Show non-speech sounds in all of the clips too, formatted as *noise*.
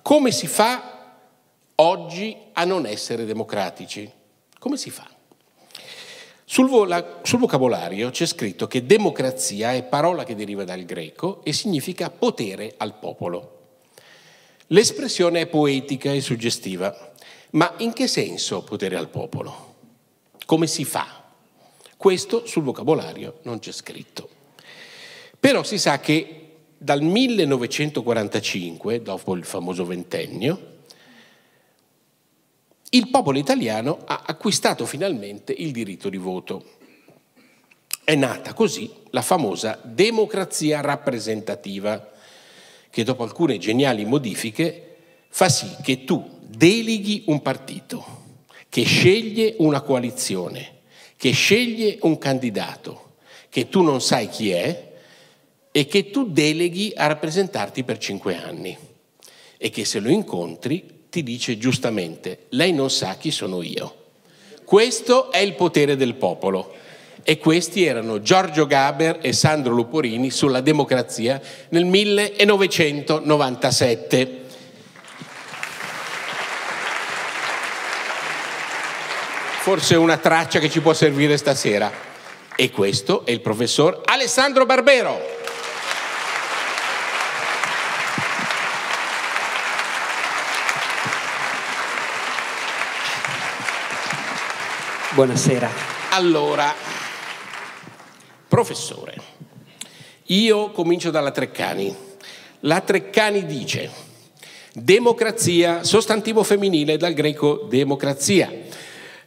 Come si fa oggi a non essere democratici? Come si fa? Sul, vola, sul vocabolario c'è scritto che democrazia è parola che deriva dal greco e significa potere al popolo. L'espressione è poetica e suggestiva, ma in che senso potere al popolo? Come si fa? Questo sul vocabolario non c'è scritto. Però si sa che dal 1945, dopo il famoso ventennio, il popolo italiano ha acquistato finalmente il diritto di voto. È nata così la famosa democrazia rappresentativa, che dopo alcune geniali modifiche fa sì che tu deleghi un partito, che sceglie una coalizione, che sceglie un candidato, che tu non sai chi è, e che tu deleghi a rappresentarti per cinque anni e che se lo incontri ti dice giustamente, lei non sa chi sono io. Questo è il potere del popolo. E questi erano Giorgio Gaber e Sandro Luporini sulla democrazia nel 1997. Forse una traccia che ci può servire stasera. E questo è il professor Alessandro Barbero. Buonasera. Allora, professore, io comincio dalla Treccani. La Treccani dice democrazia, sostantivo femminile dal greco democrazia,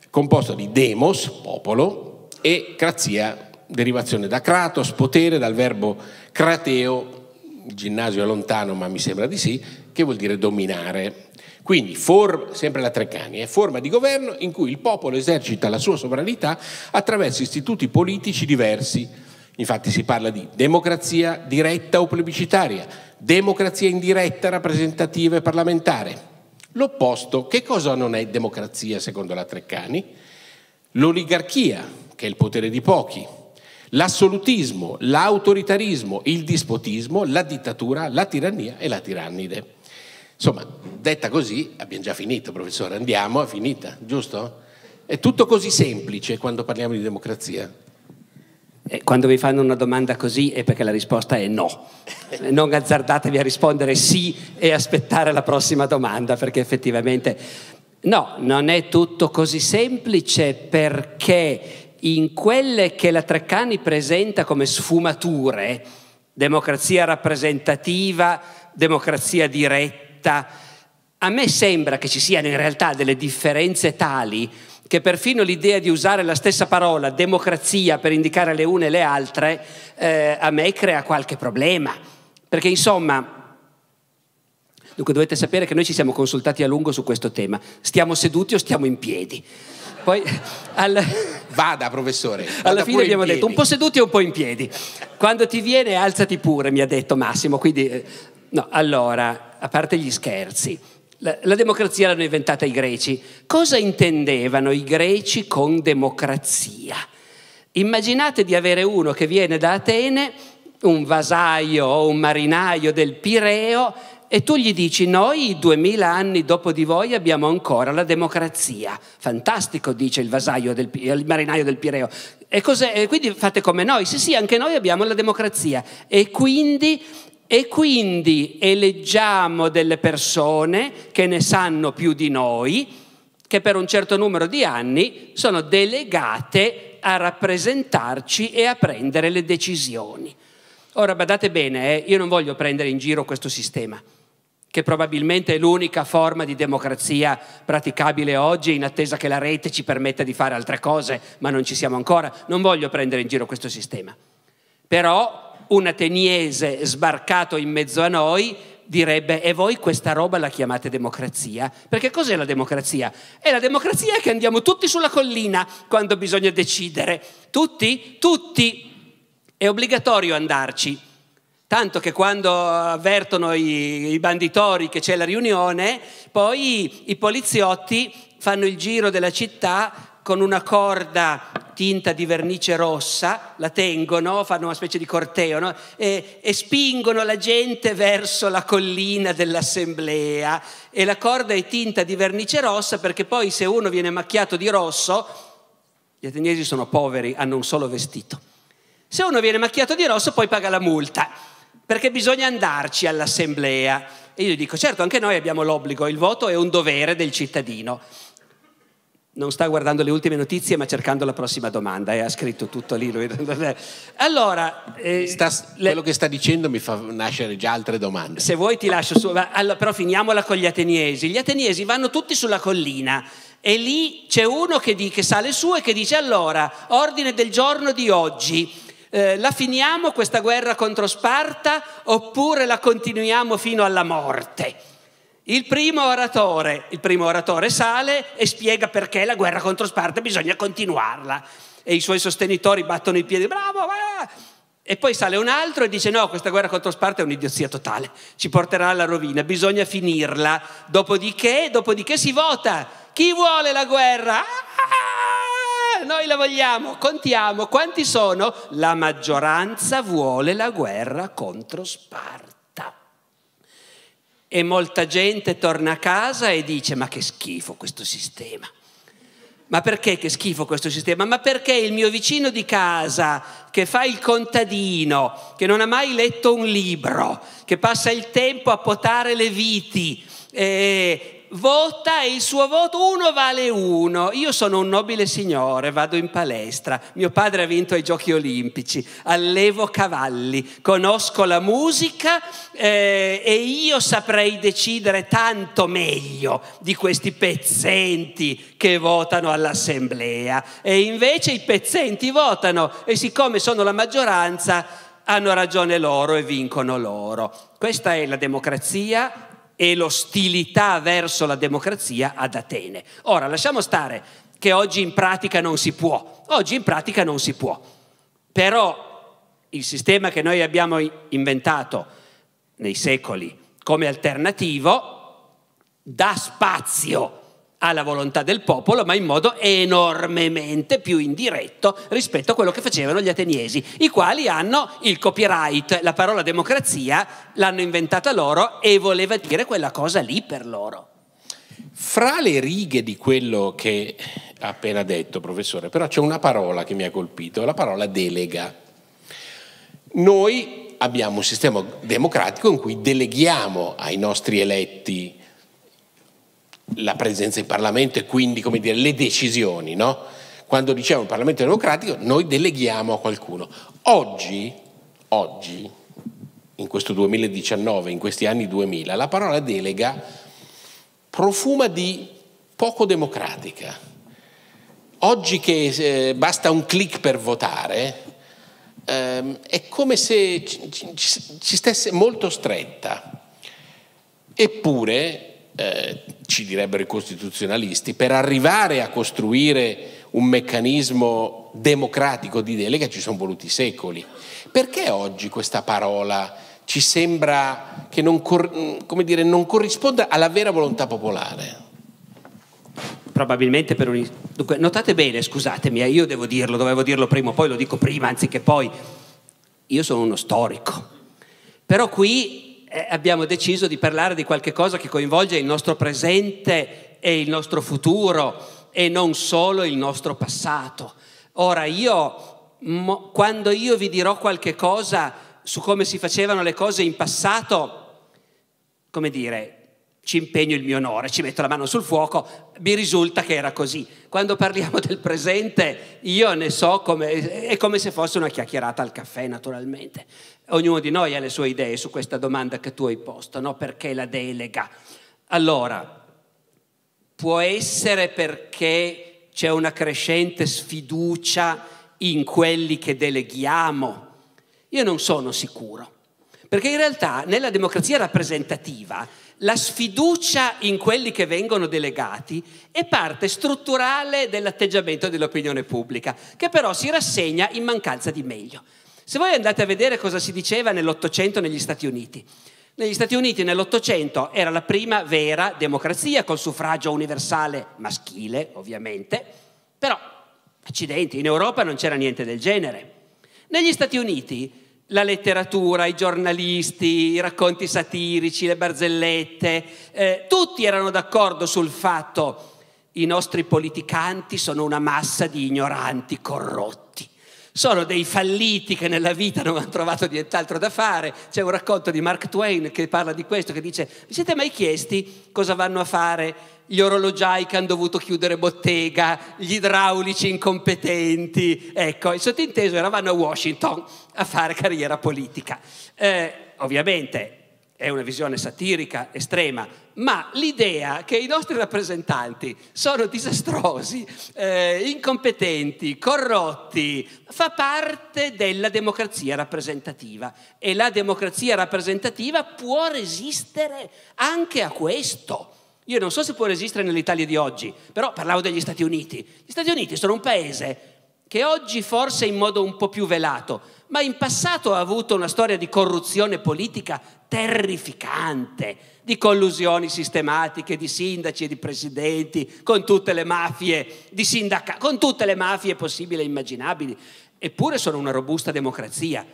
composto di demos, popolo, e crazia, derivazione da kratos, potere, dal verbo crateo, ginnasio è lontano ma mi sembra di sì, che vuol dire dominare. Quindi, for, sempre la Treccani, è forma di governo in cui il popolo esercita la sua sovranità attraverso istituti politici diversi. Infatti si parla di democrazia diretta o plebiscitaria, democrazia indiretta rappresentativa e parlamentare. L'opposto, che cosa non è democrazia secondo la Treccani? L'oligarchia, che è il potere di pochi, l'assolutismo, l'autoritarismo, il dispotismo, la dittatura, la tirannia e la tirannide. Insomma, detta così, abbiamo già finito, professore, andiamo, è finita, giusto? È tutto così semplice quando parliamo di democrazia. E quando vi fanno una domanda così è perché la risposta è no. *laughs* Non azzardatevi a rispondere sì e aspettare la prossima domanda, perché effettivamente no, non è tutto così semplice perché in quelle che la Treccani presenta come sfumature, democrazia rappresentativa, democrazia diretta, vista, a me sembra che ci siano in realtà delle differenze tali che perfino l'idea di usare la stessa parola democrazia per indicare le une e le altre eh, a me crea qualche problema. Perché insomma, dunque dovete sapere che noi ci siamo consultati a lungo su questo tema. Stiamo seduti o stiamo in piedi? Poi, *laughs* al... Vada professore. Vada alla fine abbiamo detto un po' seduti e un po' in piedi. Quando ti viene alzati pure, mi ha detto Massimo. Quindi, eh, no, allora, a parte gli scherzi, la, la democrazia l'hanno inventata i greci. Cosa intendevano i greci con democrazia? Immaginate di avere uno che viene da Atene, un vasaio o un marinaio del Pireo, e tu gli dici noi duemila anni dopo di voi abbiamo ancora la democrazia. Fantastico, dice il, vasaio del, il marinaio del Pireo. E, e quindi fate come noi, sì sì, anche noi abbiamo la democrazia. E quindi e quindi eleggiamo delle persone che ne sanno più di noi, che per un certo numero di anni sono delegate a rappresentarci e a prendere le decisioni. Ora badate bene, eh, io non voglio prendere in giro questo sistema, che probabilmente è l'unica forma di democrazia praticabile oggi, in attesa che la rete ci permetta di fare altre cose, ma non ci siamo ancora. Non voglio prendere in giro questo sistema. Però un ateniese sbarcato in mezzo a noi direbbe e voi questa roba la chiamate democrazia? Perché cos'è la democrazia? È la democrazia che andiamo tutti sulla collina quando bisogna decidere. Tutti? Tutti. È obbligatorio andarci. Tanto che quando avvertono i, i banditori che c'è la riunione, poi i poliziotti fanno il giro della città con una corda tinta di vernice rossa, la tengono, fanno una specie di corteo no? e, e, spingono la gente verso la collina dell'assemblea e la corda è tinta di vernice rossa perché poi se uno viene macchiato di rosso, gli ateniesi sono poveri, hanno un solo vestito, se uno viene macchiato di rosso poi paga la multa perché bisogna andarci all'assemblea e io dico certo anche noi abbiamo l'obbligo, il voto è un dovere del cittadino non sta guardando le ultime notizie ma cercando la prossima domanda e ha scritto tutto lì. Lui. *laughs* Allora, eh, sta, quello le... che sta dicendo mi fa nascere già altre domande. Se vuoi ti lascio su, ma, allora, però finiamola con gli ateniesi. Gli ateniesi vanno tutti sulla collina e lì c'è uno che, di, che sale su e che dice allora, ordine del giorno di oggi. Eh, la finiamo questa guerra contro Sparta oppure la continuiamo fino alla morte? Il primo, oratore, il primo oratore sale e spiega perché la guerra contro Sparta bisogna continuarla e i suoi sostenitori battono i piedi, bravo, va! E poi sale un altro e dice no, questa guerra contro Sparta è un'idiozia totale, ci porterà alla rovina, bisogna finirla. Dopodiché, dopodiché si vota. Chi vuole la guerra? Ah, noi la vogliamo, contiamo quanti sono. La maggioranza vuole la guerra contro Sparta. E molta gente torna a casa e dice ma che schifo questo sistema. Ma perché che schifo questo sistema? Ma perché il mio vicino di casa, che fa il contadino, che non ha mai letto un libro, che passa il tempo a potare le viti, eh, vota e il suo voto uno vale uno. Io sono un nobile signore, vado in palestra, mio padre ha vinto ai giochi olimpici, allevo cavalli, conosco la musica eh, e io saprei decidere tanto meglio di questi pezzenti che votano all'assemblea. E invece i pezzenti votano e siccome sono la maggioranza hanno ragione loro e vincono loro. Questa è la democrazia e l'ostilità verso la democrazia ad Atene. Ora, lasciamo stare che oggi in pratica non si può, oggi in pratica non si può, però il sistema che noi abbiamo inventato nei secoli come alternativo dà spazio alla volontà del popolo, ma in modo enormemente più indiretto rispetto a quello che facevano gli ateniesi, i quali hanno il copyright, la parola democrazia l'hanno inventata loro e voleva dire quella cosa lì per loro. Fra le righe di quello che ha appena detto, professore, però c'è una parola che mi ha colpito, la parola delega. Noi abbiamo un sistema democratico in cui deleghiamo ai nostri eletti la presenza in Parlamento e quindi come dire, le decisioni. No? Quando diciamo il Parlamento democratico noi deleghiamo a qualcuno. Oggi, oggi, in questo 2019, in questi anni 2000, la parola delega profuma di poco democratica. Oggi che eh, basta un clic per votare, ehm, è come se ci, ci, ci stesse molto stretta. Eppure eh, ci direbbero i costituzionalisti, per arrivare a costruire un meccanismo democratico di delega ci sono voluti secoli. Perché oggi questa parola ci sembra che non, cor- dire, non corrisponda alla vera volontà popolare? probabilmente per un... Dunque, notate bene, scusatemi, eh, io devo dirlo, dovevo dirlo prima, poi lo dico prima anziché poi. Io sono uno storico. Però qui eh, abbiamo deciso di parlare di qualche cosa che coinvolge il nostro presente e il nostro futuro e non solo il nostro passato. Ora io, mo, quando io vi dirò qualche cosa su come si facevano le cose in passato, come dire, ci impegno il mio onore, ci metto la mano sul fuoco, mi risulta che era così. Quando parliamo *laughs* del presente, io ne so come, è come se fosse una chiacchierata al caffè, naturalmente. Ognuno di noi ha le sue idee su questa domanda che tu hai posto, no? Perché la delega? Allora, può essere perché c'è una crescente sfiducia in quelli che deleghiamo? Io non sono sicuro, perché in realtà nella democrazia rappresentativa la sfiducia in quelli che vengono delegati è parte strutturale dell'atteggiamento dell'opinione pubblica, che però si rassegna in mancanza di meglio. Se voi andate a vedere cosa si diceva nell'Ottocento negli Stati Uniti, negli Stati Uniti nell'Ottocento era la prima vera democrazia col suffragio universale maschile, ovviamente, però accidenti, in Europa non c'era niente del genere. Negli Stati Uniti la letteratura, i giornalisti, i racconti satirici, le barzellette, eh, tutti erano d'accordo sul fatto che i nostri politicanti sono una massa di ignoranti corrotti. Sono dei falliti che nella vita non hanno trovato nient'altro da fare. C'è un racconto di Mark Twain che parla di questo, che dice, vi siete mai chiesti cosa vanno a fare gli orologiai che hanno dovuto chiudere bottega, gli idraulici incompetenti. Ecco, il sottinteso era vanno a Washington a fare carriera politica. Eh, ovviamente è una visione satirica, estrema, ma l'idea che i nostri rappresentanti sono disastrosi, eh, incompetenti, corrotti, fa parte della democrazia rappresentativa e la democrazia rappresentativa può resistere anche a questo. Io non so se può resistere nell'Italia di oggi, però parlavo degli Stati Uniti. Gli Stati Uniti sono un paese che oggi forse in modo un po' più velato, ma in passato ha avuto una storia di corruzione politica terrificante, di collusioni sistematiche di sindaci e di presidenti con tutte le mafie, di sindaca- con tutte le mafie possibili e immaginabili. Eppure sono una robusta democrazia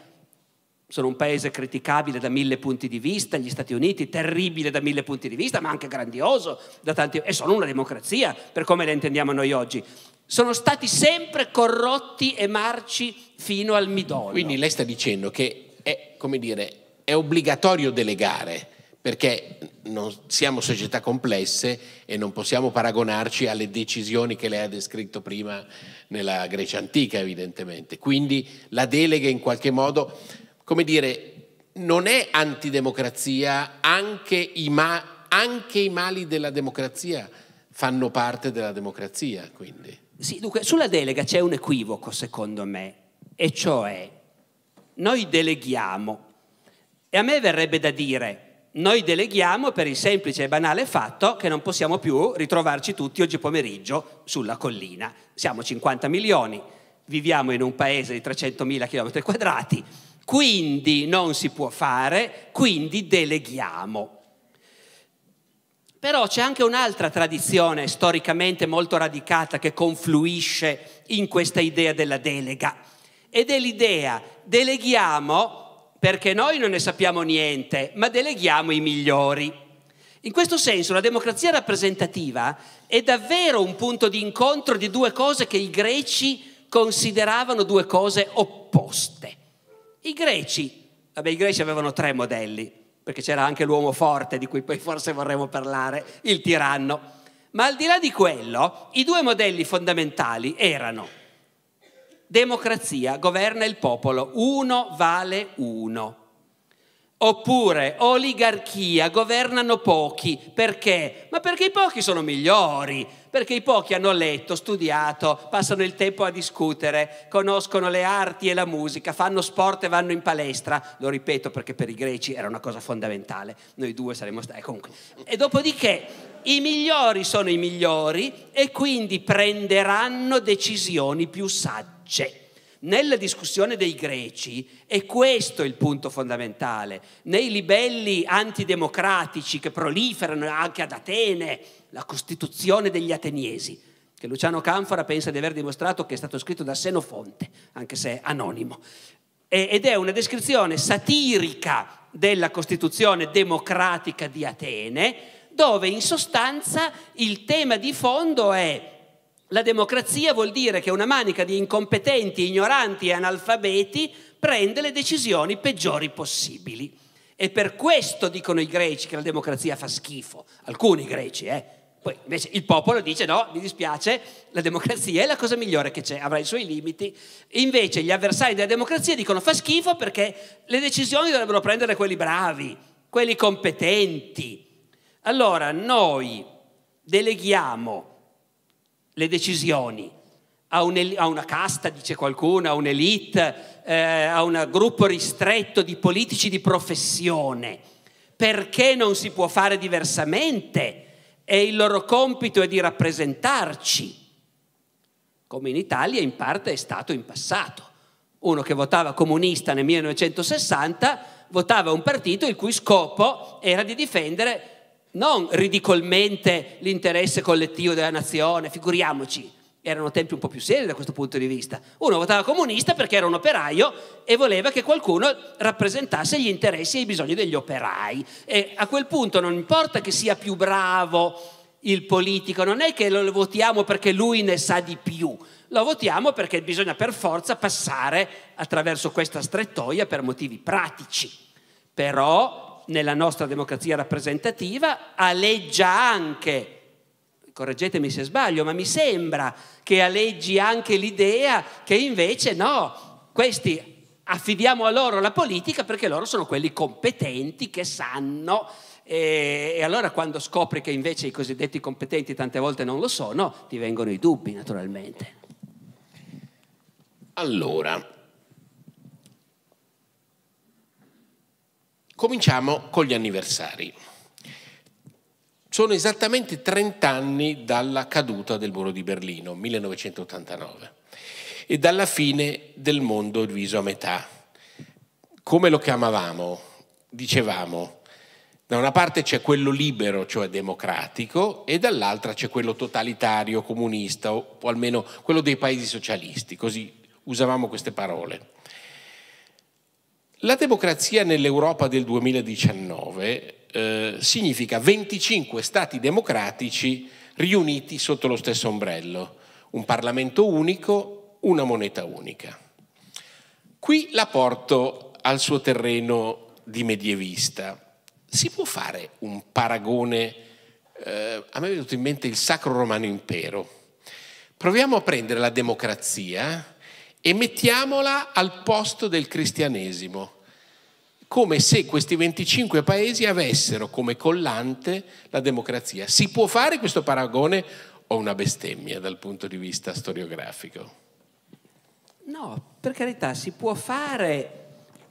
sono un paese criticabile da mille punti di vista, gli Stati Uniti terribile da mille punti di vista, ma anche grandioso da tanti, e sono una democrazia per come la intendiamo noi oggi. Sono stati sempre corrotti e marci fino al midollo. Quindi lei sta dicendo che è, come dire, è obbligatorio delegare perché non siamo società complesse e non possiamo paragonarci alle decisioni che lei ha descritto prima nella Grecia antica, evidentemente. Quindi la delega in qualche modo come dire, non è antidemocrazia, anche i, ma, anche i mali della democrazia fanno parte della democrazia. Quindi. Sì, dunque, sulla delega c'è un equivoco, secondo me, e cioè noi deleghiamo. E a me verrebbe da dire, noi deleghiamo per il semplice e banale fatto che non possiamo più ritrovarci tutti oggi pomeriggio sulla collina. Siamo 50 milioni, viviamo in un paese di 300 mila chilometri quadrati, quindi non si può fare, quindi deleghiamo. Però c'è anche un'altra tradizione storicamente molto radicata che confluisce in questa idea della delega ed è l'idea deleghiamo perché noi non ne sappiamo niente, ma deleghiamo i migliori. In questo senso la democrazia rappresentativa è davvero un punto di incontro di due cose che i greci consideravano due cose opposte. I greci, vabbè i greci avevano tre modelli, perché c'era anche l'uomo forte di cui poi forse vorremmo parlare, il tiranno. Ma al di là di quello, i due modelli fondamentali erano democrazia, governa il popolo, uno vale uno Oppure oligarchia, governano pochi. Perché? Ma perché i pochi sono migliori, perché i pochi hanno letto, studiato, passano il tempo a discutere, conoscono le arti e la musica, fanno sport e vanno in palestra. Lo ripeto perché per i greci era una cosa fondamentale. Noi due saremmo stati... Eh, comunque. E dopodiché i migliori sono i migliori e quindi prenderanno decisioni più sagge nella discussione dei greci è questo il punto fondamentale. Nei libelli antidemocratici che proliferano anche ad Atene, la Costituzione degli Ateniesi, che Luciano Canfora pensa di aver dimostrato che è stato scritto da Senofonte, anche se è anonimo, ed è una descrizione satirica della Costituzione democratica di Atene, dove in sostanza il tema di fondo è la democrazia vuol dire che una manica di incompetenti, ignoranti e analfabeti prende le decisioni peggiori possibili. E per questo dicono i greci che la democrazia fa schifo, alcuni greci, eh. Poi invece il popolo dice no, mi dispiace, la democrazia è la cosa migliore che c'è, avrà i suoi limiti. invece gli avversari della democrazia dicono fa schifo perché le decisioni dovrebbero prendere quelli bravi, quelli competenti. Allora noi deleghiamo le decisioni, a, un, a una casta, dice qualcuno, a un'elite, eh, a un gruppo ristretto di politici di professione. Perché non si può fare diversamente? E il loro compito è di rappresentarci, come in Italia in parte è stato in passato. Uno che votava comunista nel 1960 votava un partito il cui scopo era di difendere non ridicolmente l'interesse collettivo della nazione, figuriamoci, erano tempi un po' più seri da questo punto di vista. Uno votava comunista perché era un operaio e voleva che qualcuno rappresentasse gli interessi e i bisogni degli operai. E a quel punto non importa che sia più bravo il politico, non è che lo votiamo perché lui ne sa di più, lo votiamo perché bisogna per forza passare attraverso questa strettoia per motivi pratici. Però nella nostra democrazia rappresentativa aleggia anche, correggetemi se sbaglio, ma mi sembra che aleggi anche l'idea che invece no, questi affidiamo a loro la politica perché loro sono quelli competenti che sanno e, e, allora quando scopri che invece i cosiddetti competenti tante volte non lo sono, ti vengono i dubbi naturalmente. Allora, Cominciamo con gli anniversari. Sono esattamente 30 anni dalla caduta del muro di Berlino, 1989, e dalla fine del mondo diviso a metà. Come lo chiamavamo? Dicevamo, da una parte c'è quello libero, cioè democratico, e dall'altra c'è quello totalitario, comunista, o, o almeno quello dei paesi socialisti, così usavamo queste parole. La democrazia nell'Europa del 2019 eh, significa 25 stati democratici riuniti sotto lo stesso ombrello, un Parlamento unico, una moneta unica. Qui la porto al suo terreno di medievista. Si può fare un paragone, eh, a me è venuto in mente il Sacro Romano Impero. Proviamo a prendere la democrazia, e mettiamola al posto del cristianesimo, come se questi 25 paesi avessero come collante la democrazia. Si può fare questo paragone o una bestemmia dal punto di vista storiografico? No, per carità, si può fare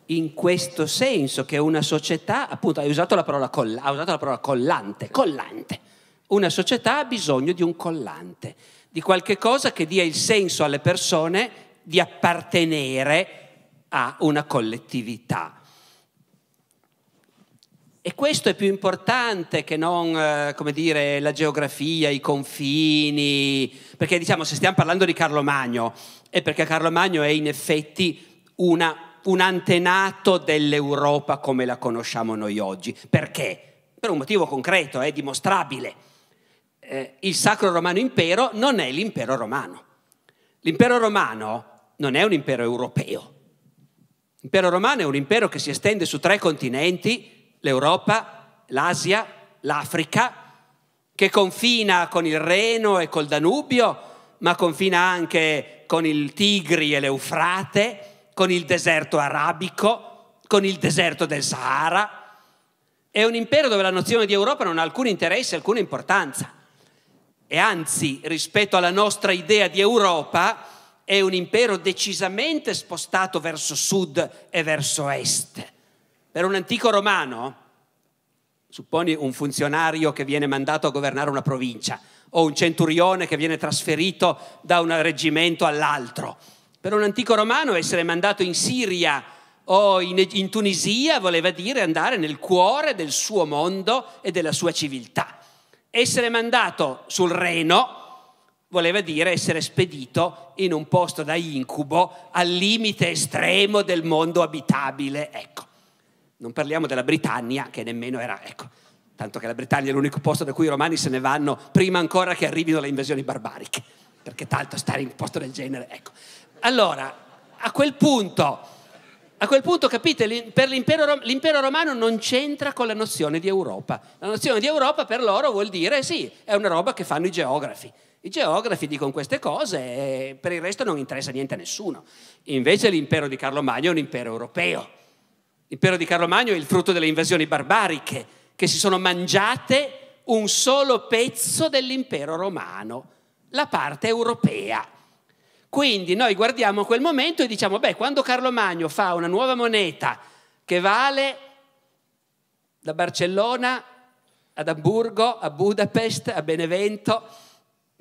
in questo senso che una società, appunto hai usato la parola, coll- usato la parola collante, collante, una società ha bisogno di un collante, di qualche cosa che dia il senso alle persone di appartenere a una collettività. E questo è più importante che non, eh, come dire, la geografia, i confini, perché diciamo se stiamo parlando di Carlo Magno, è perché Carlo Magno è in effetti una, un antenato dell'Europa come la conosciamo noi oggi. Perché? Per un motivo concreto, è dimostrabile. Eh, il Sacro Romano Impero non è l'impero romano. L'impero romano non è un impero europeo. L'impero romano è un impero che si estende su tre continenti, l'Europa, l'Asia, l'Africa, che confina con il Reno e col Danubio, ma confina anche con il Tigri e l'Eufrate, con il deserto arabico, con il deserto del Sahara. È un impero dove la nozione di Europa non ha alcun interesse, alcuna importanza. E anzi, rispetto alla nostra idea di Europa, è un impero decisamente spostato verso sud e verso est. Per un antico romano, supponi un funzionario che viene mandato a governare una provincia o un centurione che viene trasferito da un reggimento all'altro. Per un antico romano essere mandato in Siria o in, in Tunisia voleva dire andare nel cuore del suo mondo e della sua civiltà. Essere mandato sul Reno, voleva dire essere spedito in un posto da incubo al limite estremo del mondo abitabile. Ecco, non parliamo della Britannia, che nemmeno era, ecco, tanto che la Britannia è l'unico posto da cui i romani se ne vanno prima ancora che arrivino le invasioni barbariche, perché tanto stare in un posto del genere, ecco. Allora, a quel punto, a quel punto capite, per l'impero, l'impero romano non c'entra con la nozione di Europa. La nozione di Europa per loro vuol dire, sì, è una roba che fanno i geografi i geografi dicono queste cose e per il resto non interessa niente a nessuno. Invece l'impero di Carlo Magno è un impero europeo. L'impero di Carlo Magno è il frutto delle invasioni barbariche che si sono mangiate un solo pezzo dell'impero romano, la parte europea. Quindi noi guardiamo quel momento e diciamo, beh, quando Carlo Magno fa una nuova moneta che vale da Barcellona ad Amburgo, a Budapest, a Benevento,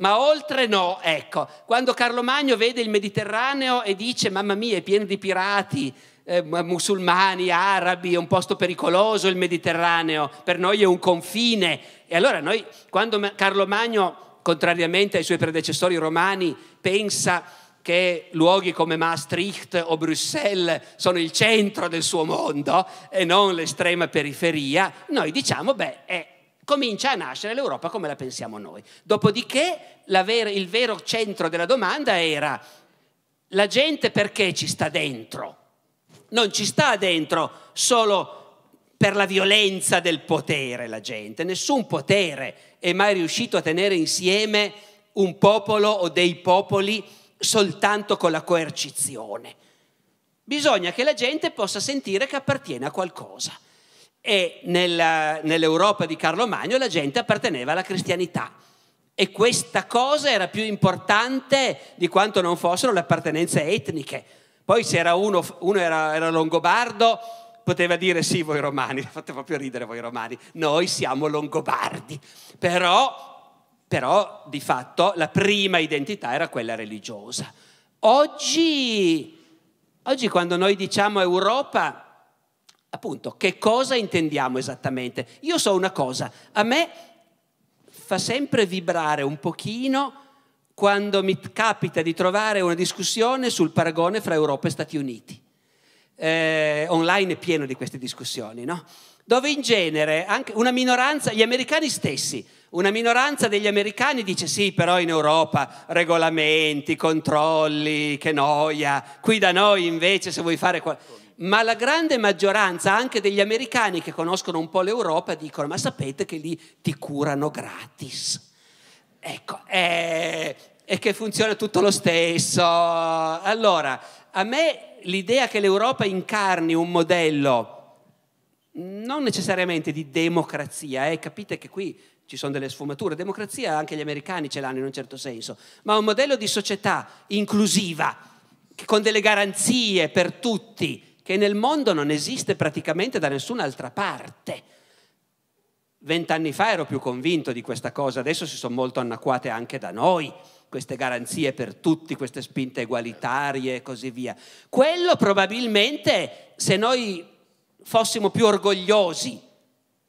ma oltre no, ecco, quando Carlo Magno vede il Mediterraneo e dice mamma mia è pieno di pirati, eh, musulmani, arabi, è un posto pericoloso il Mediterraneo, per noi è un confine. E allora noi, quando Carlo Magno, contrariamente ai suoi predecessori romani, pensa che luoghi come Maastricht o Bruxelles sono il centro del suo mondo e non l'estrema periferia, noi diciamo, beh, è comincia a nascere l'Europa come la pensiamo noi. Dopodiché ver- il vero centro della domanda era la gente perché ci sta dentro? Non ci sta dentro solo per la violenza del potere la gente, nessun potere è mai riuscito a tenere insieme un popolo o dei popoli soltanto con la coercizione. Bisogna che la gente possa sentire che appartiene a qualcosa e nella, nell'Europa di Carlo Magno la gente apparteneva alla cristianità. E questa cosa era più importante di quanto non fossero le appartenenze etniche. Poi se era uno, uno era, era longobardo, poteva dire sì voi romani, *laughs* fate proprio ridere voi romani, noi siamo longobardi. Però, però di fatto la prima identità era quella religiosa. Oggi, oggi quando noi diciamo Europa, appunto, che cosa intendiamo esattamente? Io so una cosa, a me fa sempre vibrare un pochino quando mi capita di trovare una discussione sul paragone fra Europa e Stati Uniti. Eh, online è pieno di queste discussioni, no? Dove in genere anche una minoranza, gli americani stessi, una minoranza degli americani dice sì, però in Europa regolamenti, controlli, che noia, qui da noi invece se vuoi fare qualcosa ma la grande maggioranza anche degli americani che conoscono un po' l'Europa dicono ma sapete che lì ti curano gratis. Ecco, eh, che funziona tutto lo stesso. Allora, a me l'idea che l'Europa incarni un modello non necessariamente di democrazia, eh, capite che qui ci sono delle sfumature, democrazia anche gli americani ce l'hanno in un certo senso, ma un modello di società inclusiva, con delle garanzie per tutti, che nel mondo non esiste praticamente da nessun'altra parte. Vent'anni fa ero più convinto di questa cosa, adesso si sono molto anacquate anche da noi queste garanzie per tutti, queste spinte egualitarie e così via. Quello probabilmente, se noi fossimo più orgogliosi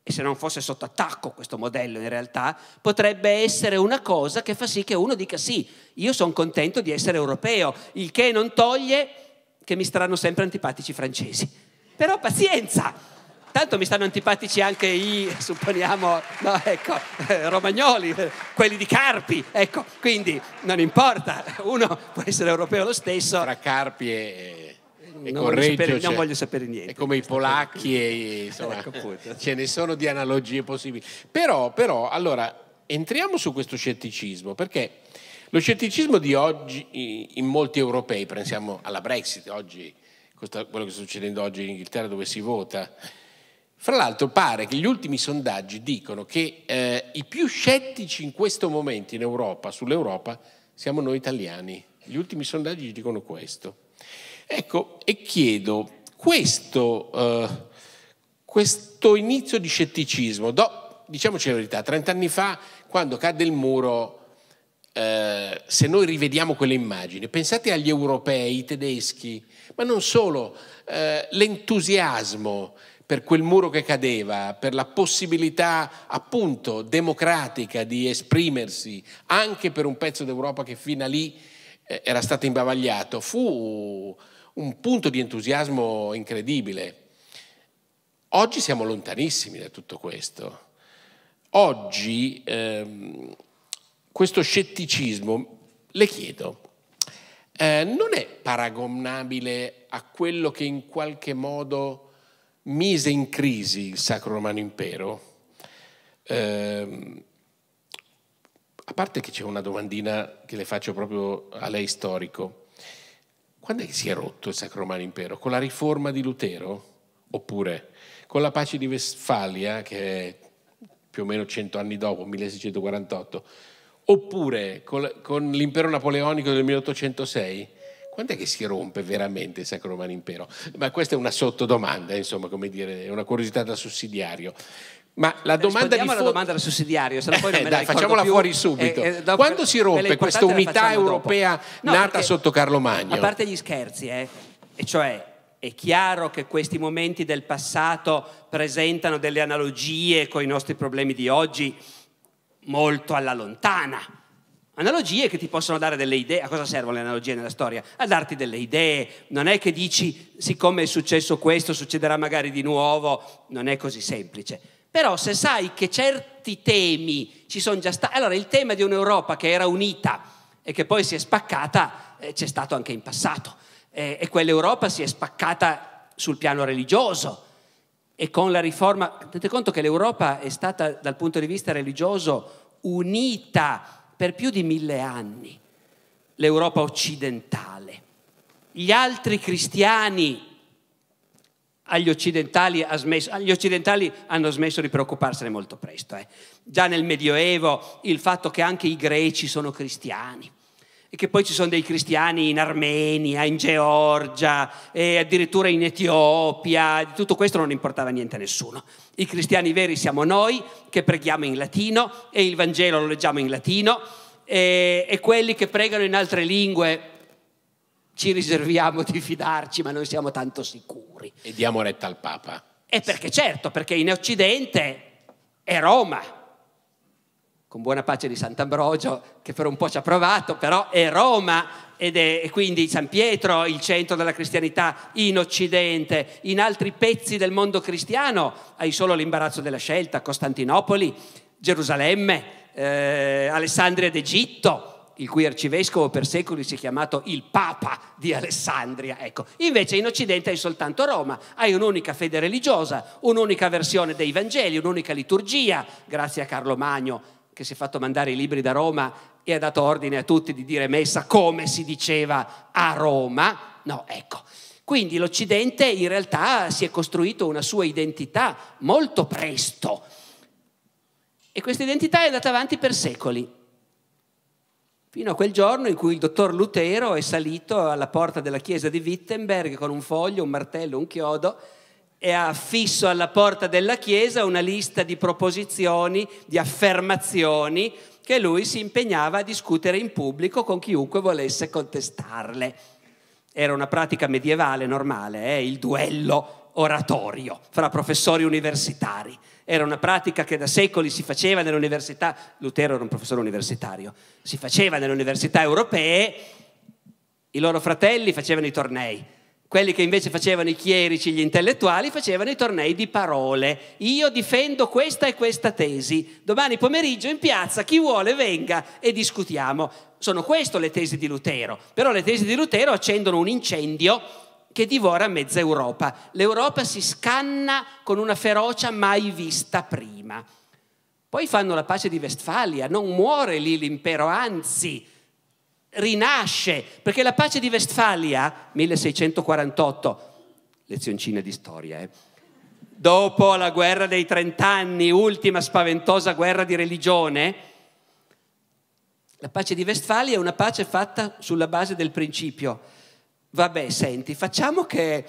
e se non fosse sotto attacco questo modello in realtà, potrebbe essere una cosa che fa sì che uno dica sì, io sono contento di essere europeo, il che non toglie che mi staranno sempre antipatici i francesi. Però pazienza, tanto mi stanno antipatici anche i, supponiamo, no, ecco, eh, romagnoli, eh, quelli di Carpi, ecco, quindi non importa, uno può essere europeo lo stesso. Tra Carpi e... e non, voglio sapere, non voglio sapere niente. È come i polacchi, e, *laughs* insomma, ecco ce ne sono di analogie possibili. Però, però, allora, entriamo su questo scetticismo, perché lo scetticismo di oggi in molti europei, pensiamo alla Brexit oggi, quello che sta succedendo oggi in Inghilterra dove si vota, fra l'altro pare che gli ultimi sondaggi dicono che eh, i più scettici in questo momento in Europa, sull'Europa, siamo noi italiani. Gli ultimi sondaggi dicono questo. Ecco, e chiedo, questo, eh, questo inizio di scetticismo, do, diciamoci la verità, 30 anni fa, quando cadde il muro eh, se noi rivediamo quelle immagini, pensate agli europei, i tedeschi, ma non solo, eh, l'entusiasmo per quel muro che cadeva, per la possibilità appunto democratica di esprimersi anche per un pezzo d'Europa che fino a lì eh, era stato imbavagliato, fu un punto di entusiasmo incredibile. Oggi siamo lontanissimi da tutto questo. Oggi ehm, questo scetticismo, le chiedo, eh, non è paragonabile a quello che in qualche modo mise in crisi il Sacro Romano Impero? Eh, a parte che c'è una domandina che le faccio proprio a lei storico. Quando è che si è rotto il Sacro Romano Impero? Con la riforma di Lutero? Oppure con la pace di Westfalia, che è più o meno 100 anni dopo, 1648? Oppure con, con l'impero napoleonico del 1806, quando è che si rompe veramente il Sacro Romano Impero? Ma questa è una sottodomanda, insomma, come dire, è una curiosità da sussidiario. Ma la eh, domanda di fondo... domanda da sussidiario, se no poi non eh, me dai, facciamola più. fuori subito. eh, eh dopo, Quando si rompe questa unità europea no, nata perché, sotto Carlo Magno? A parte gli scherzi, eh, e cioè è chiaro che questi momenti del passato presentano delle analogie con i nostri problemi di oggi molto alla lontana. Analogie che ti possono dare delle idee. A cosa servono le analogie nella storia? A darti delle idee. Non è che dici, siccome è successo questo, succederà magari di nuovo. Non è così semplice. Però se sai che certi temi ci sono già stati... Allora, il tema di un'Europa che era unita e che poi si è spaccata eh, c'è stato anche in passato. Eh, e quell'Europa si è spaccata sul piano religioso, e con la riforma, tenete conto che l'Europa è stata dal punto di vista religioso unita per più di mille anni, l'Europa occidentale. Gli altri cristiani agli occidentali, ha smesso, agli occidentali hanno smesso di preoccuparsene molto presto. Eh. Già nel Medioevo il fatto che anche i greci sono cristiani e che poi ci sono dei cristiani in Armenia, in Georgia, e addirittura in Etiopia, di tutto questo non importava niente a nessuno. I cristiani veri siamo noi che preghiamo in latino e il Vangelo lo leggiamo in latino e, e quelli che pregano in altre lingue ci riserviamo di fidarci ma non siamo tanto sicuri. E diamo retta al Papa. E perché certo, perché in Occidente è Roma con buona pace di Sant'Ambrogio, che per un po' ci ha provato, però è Roma ed è quindi San Pietro il centro della cristianità in Occidente. In altri pezzi del mondo cristiano hai solo l'imbarazzo della scelta, Costantinopoli, Gerusalemme, eh, Alessandria d'Egitto, il cui arcivescovo per secoli si è chiamato il Papa di Alessandria. Ecco. Invece in Occidente hai soltanto Roma, hai un'unica fede religiosa, un'unica versione dei Vangeli, un'unica liturgia, grazie a Carlo Magno che si è fatto mandare i libri da Roma e ha dato ordine a tutti di dire messa come si diceva a Roma. No, ecco. Quindi l'Occidente in realtà si è costruito una sua identità molto presto e questa identità è andata avanti per secoli fino a quel giorno in cui il dottor Lutero è salito alla porta della chiesa di Wittenberg con un foglio, un martello, un chiodo e ha affisso alla porta della chiesa una lista di proposizioni, di affermazioni che lui si impegnava a discutere in pubblico con chiunque volesse contestarle. Era una pratica medievale normale, eh? il duello oratorio fra professori universitari. Era una pratica che da secoli si faceva nelle università, Lutero era un professore universitario, si faceva nelle università europee, i loro fratelli facevano i tornei quelli che invece facevano i chierici, gli intellettuali, facevano i tornei di parole. Io difendo questa e questa tesi. Domani pomeriggio in piazza chi vuole venga e discutiamo. Sono queste le tesi di Lutero. Però le tesi di Lutero accendono un incendio che divora mezza Europa. L'Europa si scanna con una ferocia mai vista prima. Poi fanno la pace di Westfalia, non muore lì l'impero, anzi rinasce, perché la pace di Vestfalia, 1648, lezioncina di storia, eh? dopo la guerra dei trent'anni, ultima spaventosa guerra di religione, la pace di Vestfalia è una pace fatta sulla base del principio. Vabbè, senti, facciamo che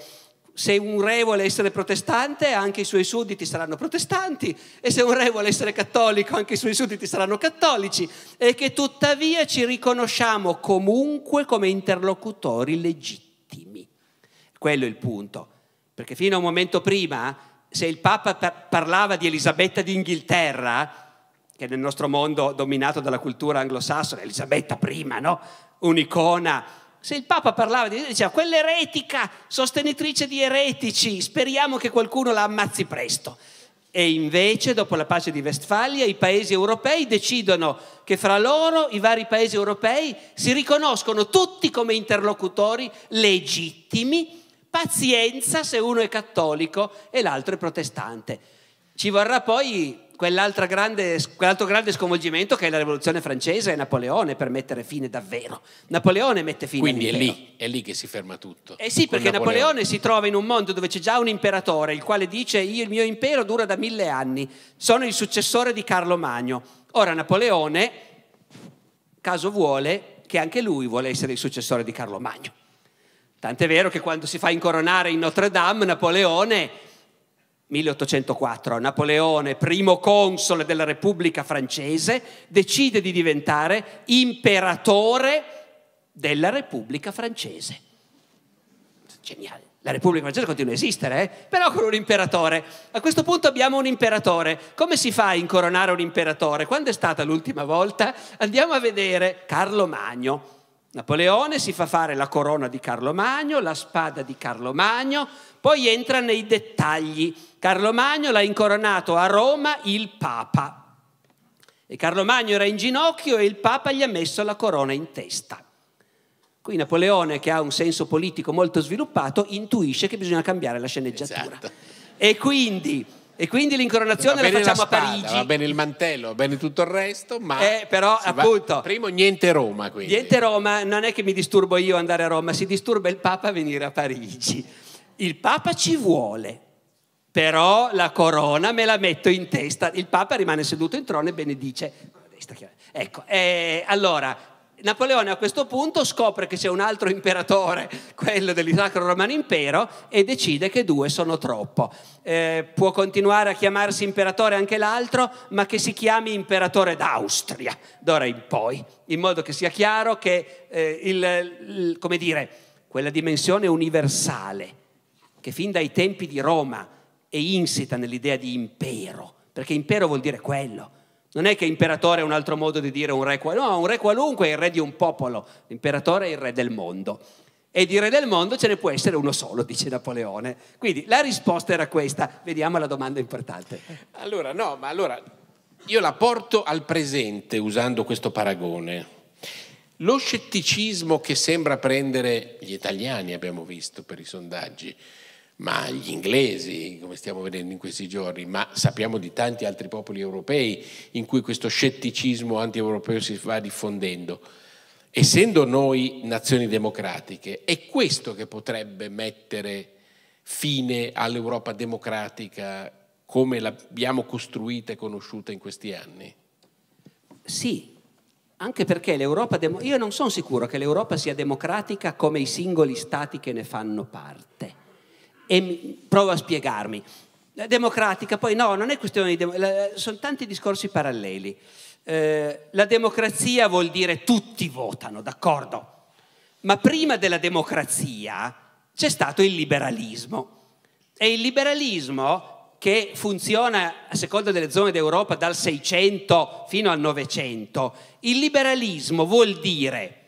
se un re vuole essere protestante, anche i suoi sudditi saranno protestanti, e se un re vuole essere cattolico, anche i suoi sudditi saranno cattolici, e che tuttavia ci riconosciamo comunque come interlocutori legittimi. Quello è il punto, perché fino a un momento prima, se il Papa parlava di Elisabetta d'Inghilterra, che nel nostro mondo dominato dalla cultura anglosassone, Elisabetta prima, no? Un'icona se il Papa parlava di diceva quell'eretica, sostenitrice di eretici, speriamo che qualcuno la ammazzi presto. E invece, dopo la pace di Vestfalia, i paesi europei decidono che fra loro i vari paesi europei si riconoscono tutti come interlocutori legittimi. Pazienza se uno è cattolico e l'altro è protestante. Ci vorrà poi quell'altro grande, grande sconvolgimento che è la rivoluzione francese e Napoleone per mettere fine davvero. Napoleone mette fine. Quindi è lì, è lì, che si ferma tutto. Eh sì, perché Napoleone. Napoleone. si trova in un mondo dove c'è già un imperatore, il quale dice io, il mio impero dura da mille anni, sono il successore di Carlo Magno. Ora Napoleone, caso vuole, che anche lui vuole essere il successore di Carlo Magno. Tant'è vero che quando si fa incoronare in Notre Dame, Napoleone 1804, Napoleone, primo console della Repubblica francese, decide di diventare imperatore della Repubblica francese. Geniale. La Repubblica francese continua a esistere, eh? però con un imperatore. A questo punto abbiamo un imperatore. Come si fa a incoronare un imperatore? Quando è stata l'ultima volta? Andiamo a vedere Carlo Magno. Napoleone si fa fare la corona di Carlo Magno, la spada di Carlo Magno, poi entra nei dettagli. Carlo Magno l'ha incoronato a Roma il Papa. E Carlo Magno era in ginocchio e il Papa gli ha messo la corona in testa. Qui Napoleone, che ha un senso politico molto sviluppato, intuisce che bisogna cambiare la sceneggiatura. Esatto. E quindi e quindi l'incoronazione la facciamo la spada, a Parigi. Va bene il mantello, va bene tutto il resto, ma eh, però, appunto, va, primo niente Roma. Quindi. Niente Roma, non è che mi disturbo io andare a Roma, si disturba il Papa a venire a Parigi. Il Papa ci vuole, però la corona me la metto in testa. Il Papa rimane seduto in trono e benedice. Ecco, eh, allora Napoleone a questo punto scopre che c'è un altro imperatore, *laughs* quello dell'Isacro Romano Impero, e decide che due sono troppo. Eh, può continuare a chiamarsi imperatore anche l'altro, ma che si chiami imperatore d'Austria, d'ora in poi, in modo che sia chiaro che, eh, il, il, come dire, quella dimensione universale che fin dai tempi di Roma è insita nell'idea di impero, perché impero vuol dire quello, non è che imperatore è un altro modo di dire un re qualunque, no, un re qualunque è il re di un popolo, l'imperatore è il re del mondo. E di re del mondo ce ne può essere uno solo, dice Napoleone. Quindi la risposta era questa, vediamo la domanda importante. Allora, no, ma allora io la porto al presente usando questo paragone. Lo scetticismo che sembra prendere gli italiani, abbiamo visto per i sondaggi, ma gli inglesi, come stiamo vedendo in questi giorni, ma sappiamo di tanti altri popoli europei in cui questo scetticismo anti-europeo si va diffondendo. Essendo noi nazioni democratiche, è questo che potrebbe mettere fine all'Europa democratica come l'abbiamo costruita e conosciuta in questi anni? Sì, anche perché l'Europa, io non sono sicuro che l'Europa sia democratica come i singoli stati che ne fanno parte e mi, provo a spiegarmi. La democratica, poi no, non è questione di democrazia, sono tanti discorsi paralleli. Eh, la democrazia vuol dire tutti votano, d'accordo? Ma prima della democrazia c'è stato il liberalismo. E il liberalismo che funziona a seconda delle zone d'Europa dal 600 fino al 900, il liberalismo vuol dire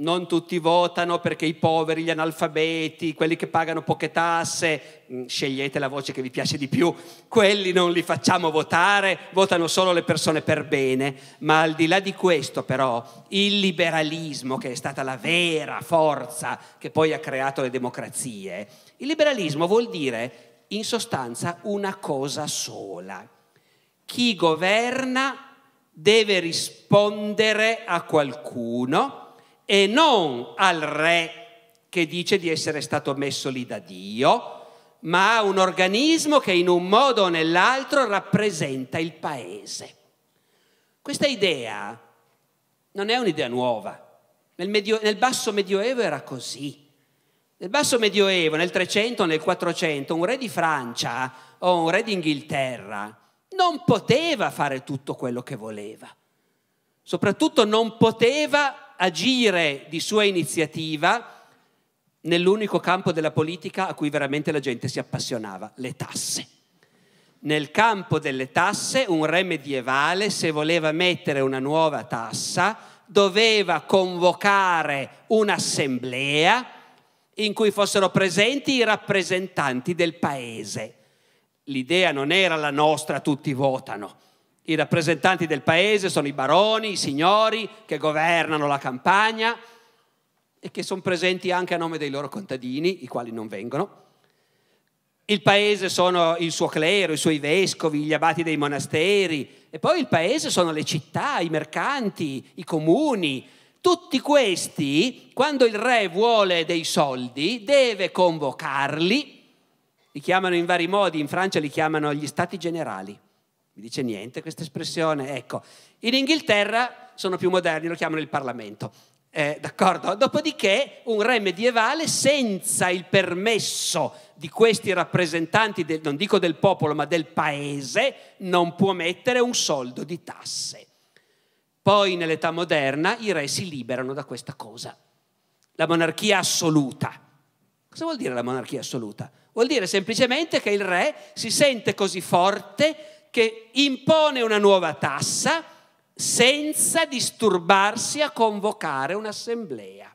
non tutti votano perché i poveri, gli analfabeti, quelli che pagano poche tasse, mm, scegliete la voce che vi piace di più, quelli non li facciamo votare, votano solo le persone per bene, ma al di là di questo però il liberalismo che è stata la vera forza che poi ha creato le democrazie, il liberalismo vuol dire in sostanza una cosa sola, chi governa deve rispondere a qualcuno, e non al re che dice di essere stato messo lì da Dio, ma a un organismo che in un modo o nell'altro rappresenta il paese. Questa idea non è un'idea nuova. Nel, medio, nel, basso medioevo era così. Nel basso medioevo, nel 300, nel 400, un re di Francia o un re d'Inghilterra non poteva fare tutto quello che voleva. Soprattutto non poteva agire di sua iniziativa nell'unico campo della politica a cui veramente la gente si appassionava, le tasse. Nel campo delle tasse un re medievale, se voleva mettere una nuova tassa, doveva convocare un'assemblea in cui fossero presenti i rappresentanti del paese. L'idea non era la nostra, tutti votano i rappresentanti del paese sono i baroni, i signori che governano la campagna e che sono presenti anche a nome dei loro contadini, i quali non vengono. Il paese sono il suo clero, i suoi vescovi, gli abati dei monasteri e poi il paese sono le città, i mercanti, i comuni. Tutti questi, quando il re vuole dei soldi, deve convocarli, li chiamano in vari modi, in Francia li chiamano gli stati generali vi dice niente questa espressione? Ecco, in Inghilterra sono più moderni, lo chiamano il Parlamento. Eh, d'accordo? Dopodiché un re medievale senza il permesso di questi rappresentanti, del, non dico del popolo, ma del paese, non può mettere un soldo di tasse. Poi nell'età moderna i re si liberano da questa cosa. La monarchia assoluta. Cosa vuol dire la monarchia assoluta? Vuol dire semplicemente che il re si sente così forte che impone una nuova tassa senza disturbarsi a convocare un'assemblea.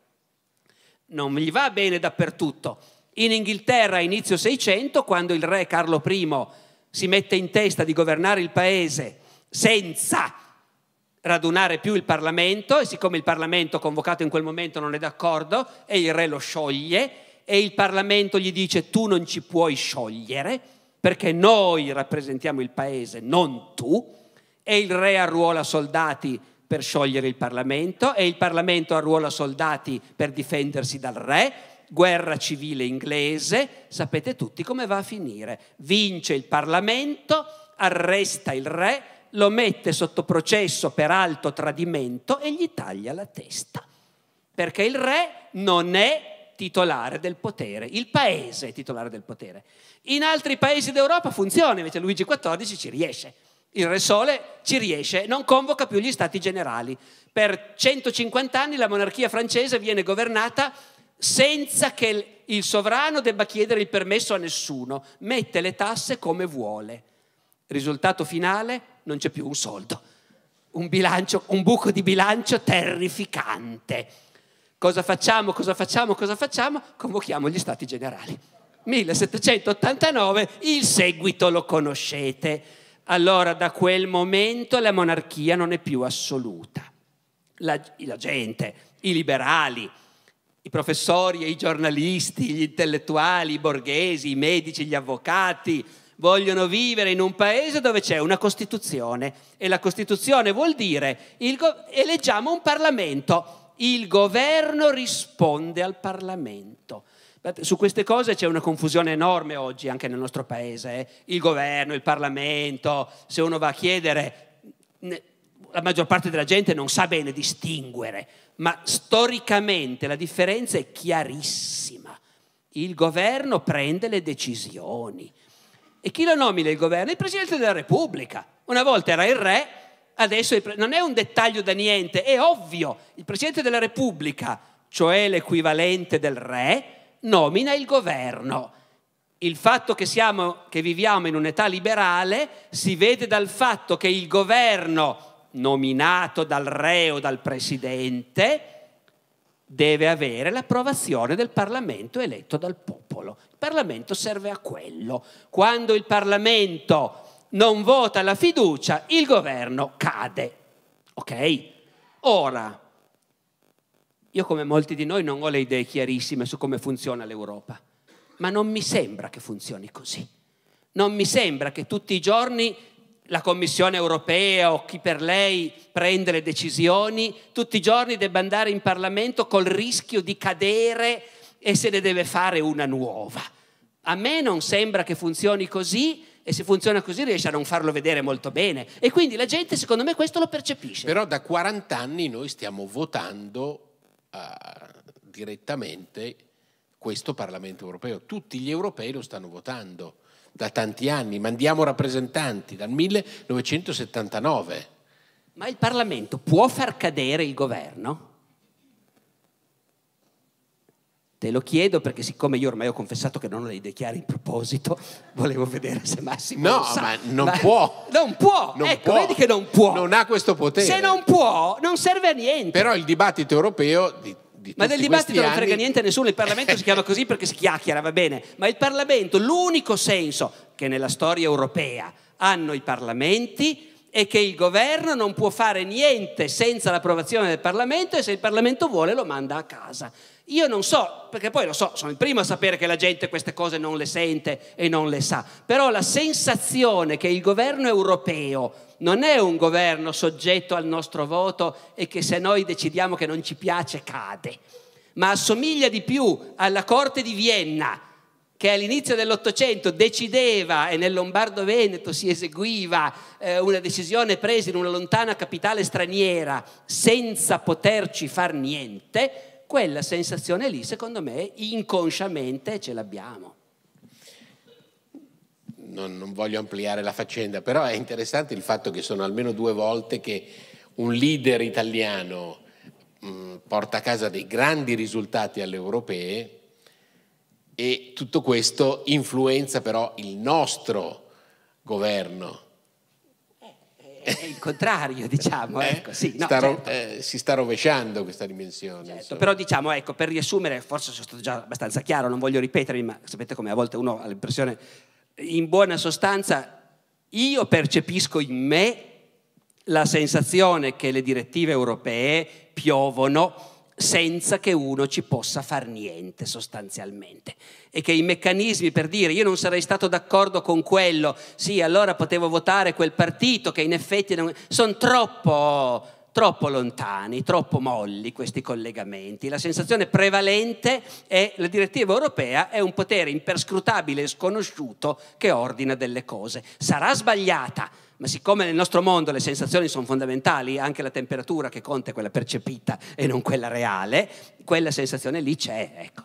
Non gli va bene dappertutto. In Inghilterra, a inizio 600, quando il re Carlo I si mette in testa di governare il paese senza radunare più il Parlamento e siccome il Parlamento convocato in quel momento non è d'accordo e il re lo scioglie e il Parlamento gli dice tu non ci puoi sciogliere, perché noi rappresentiamo il paese, non tu, e il re arruola soldati per sciogliere il Parlamento e il Parlamento arruola soldati per difendersi dal re, guerra civile inglese, sapete tutti come va a finire. Vince il Parlamento, arresta il re, lo mette sotto processo per alto tradimento e gli taglia la testa, perché il re non è titolare del potere, il paese è titolare del potere. In altri paesi d'Europa funziona, invece Luigi XIV ci riesce. Il Re Sole ci riesce, non convoca più gli stati generali. Per 150 anni la monarchia francese viene governata senza che il sovrano debba chiedere il permesso a nessuno, mette le tasse come vuole. Risultato finale, non c'è più un soldo. Un, bilancio, un buco di bilancio terrificante. Cosa facciamo? Cosa facciamo? Cosa facciamo? Convochiamo gli stati generali. 1789, il seguito lo conoscete. Allora da quel momento la monarchia non è più assoluta. La, la gente, i liberali, i professori e i giornalisti, gli intellettuali, i borghesi, i medici, gli avvocati, vogliono vivere in un paese dove c'è una Costituzione e la Costituzione vuol dire il, eleggiamo un Parlamento il governo risponde al Parlamento. Su queste cose c'è una confusione enorme oggi anche nel nostro paese. Eh. Il governo, il Parlamento, se uno va a chiedere, la maggior parte della gente non sa bene distinguere, ma storicamente la differenza è chiarissima. Il governo prende le decisioni. E chi lo nomina il governo? Il Presidente della Repubblica. Una volta era il re, adesso non è un dettaglio da niente, è ovvio, il Presidente della Repubblica, cioè l'equivalente del re, nomina il governo. Il fatto che, siamo, che viviamo in un'età liberale si vede dal fatto che il governo nominato dal re o dal presidente deve avere l'approvazione del Parlamento eletto dal popolo. Il Parlamento serve a quello. Quando il Parlamento non vota la fiducia, il governo cade. Ok? Ora, io come molti di noi non ho le idee chiarissime su come funziona l'Europa, ma non mi sembra che funzioni così. Non mi sembra che tutti i giorni la Commissione europea o chi per lei prende le decisioni, tutti i giorni debba andare in Parlamento col rischio di cadere e se ne deve fare una nuova. A me non sembra che funzioni così e se funziona così riesce a non farlo vedere molto bene. E quindi la gente, secondo me, questo lo percepisce. Però da 40 anni noi stiamo votando uh, direttamente questo Parlamento europeo. Tutti gli europei lo stanno votando da tanti anni, mandiamo rappresentanti dal 1979. Ma il Parlamento può far cadere il governo? Te lo chiedo perché siccome io ormai ho confessato che non ho le idee chiare in proposito, *laughs* volevo vedere se Massimo No, sa, ma non ma può. Non può. Non ecco, può. vedi che non può. Non ha questo potere. Se non può, non serve a niente. Però il dibattito europeo di ma del dibattito non frega niente a nessuno, il Parlamento si chiama così perché si chiacchiera, va bene, ma il Parlamento, l'unico senso che nella storia europea hanno i Parlamenti è che il governo non può fare niente senza l'approvazione del Parlamento e se il Parlamento vuole lo manda a casa. Io non so, perché poi lo so, sono il primo a sapere che la gente queste cose non le sente e non le sa, però la sensazione che il governo europeo non è un governo soggetto al nostro voto e che se noi decidiamo che non ci piace cade, ma assomiglia di più alla Corte di Vienna che all'inizio dell'Ottocento decideva e nel Lombardo-Veneto si eseguiva eh, una decisione presa in una lontana capitale straniera senza poterci far niente quella sensazione lì, secondo me, inconsciamente ce l'abbiamo. Non, non, voglio ampliare la faccenda, però è interessante il fatto che sono almeno due volte che un leader italiano mh, mm, porta a casa dei grandi risultati alle europee e tutto questo influenza però il nostro governo è il contrario, *laughs* diciamo. Eh, ecco, sì, no, sta certo. eh, si sta rovesciando questa dimensione. Certo, però diciamo, ecco, per riassumere, forse sono stato già abbastanza chiaro, non voglio ripetermi, ma sapete come a volte uno ha l'impressione, in buona sostanza, io percepisco in me la sensazione che le direttive europee piovono senza che uno ci possa far niente sostanzialmente e che i meccanismi per dire io non sarei stato d'accordo con quello, sì allora potevo votare quel partito che in effetti non... sono troppo, troppo lontani, troppo molli questi collegamenti. La sensazione prevalente è che la direttiva europea è un potere imperscrutabile e sconosciuto che ordina delle cose. Sarà sbagliata, ma siccome nel nostro mondo le sensazioni sono fondamentali, anche la temperatura che conta è quella percepita e non quella reale, quella sensazione lì c'è, ecco.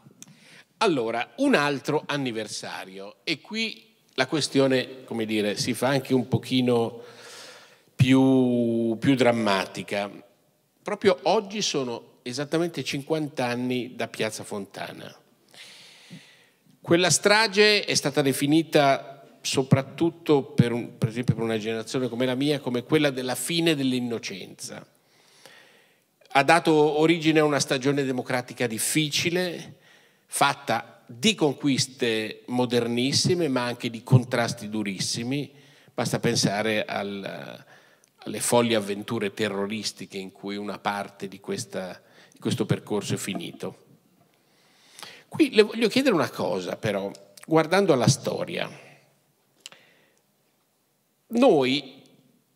Allora, un altro anniversario e qui la questione, come dire, si fa anche un pochino più, più drammatica. Proprio oggi sono esattamente 50 anni da Piazza Fontana. Quella strage è stata definita soprattutto per, un, per, esempio per una generazione come la mia, come quella della fine dell'innocenza. Ha dato origine a una stagione democratica difficile, fatta di conquiste modernissime, ma anche di contrasti durissimi. Basta pensare al, alle folli avventure terroristiche in cui una parte di, questa, di questo percorso è finito. Qui le voglio chiedere una cosa, però, guardando alla storia noi,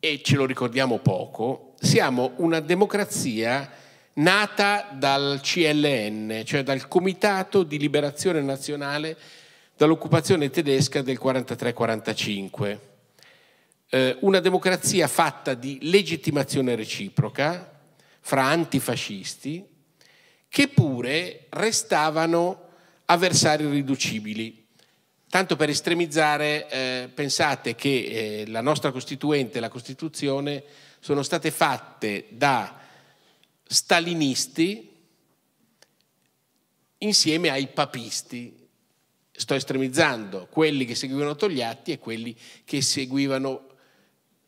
e ce lo ricordiamo poco, siamo una democrazia nata dal CLN, cioè dal Comitato di Liberazione Nazionale dall'occupazione tedesca del 43-45. Eh, una democrazia fatta di legittimazione reciproca fra antifascisti che pure restavano avversari irriducibili. Tanto per estremizzare, eh, pensate che eh, la nostra Costituente e la Costituzione sono state fatte da stalinisti insieme ai papisti. Sto estremizzando quelli che seguivano Togliatti e quelli che seguivano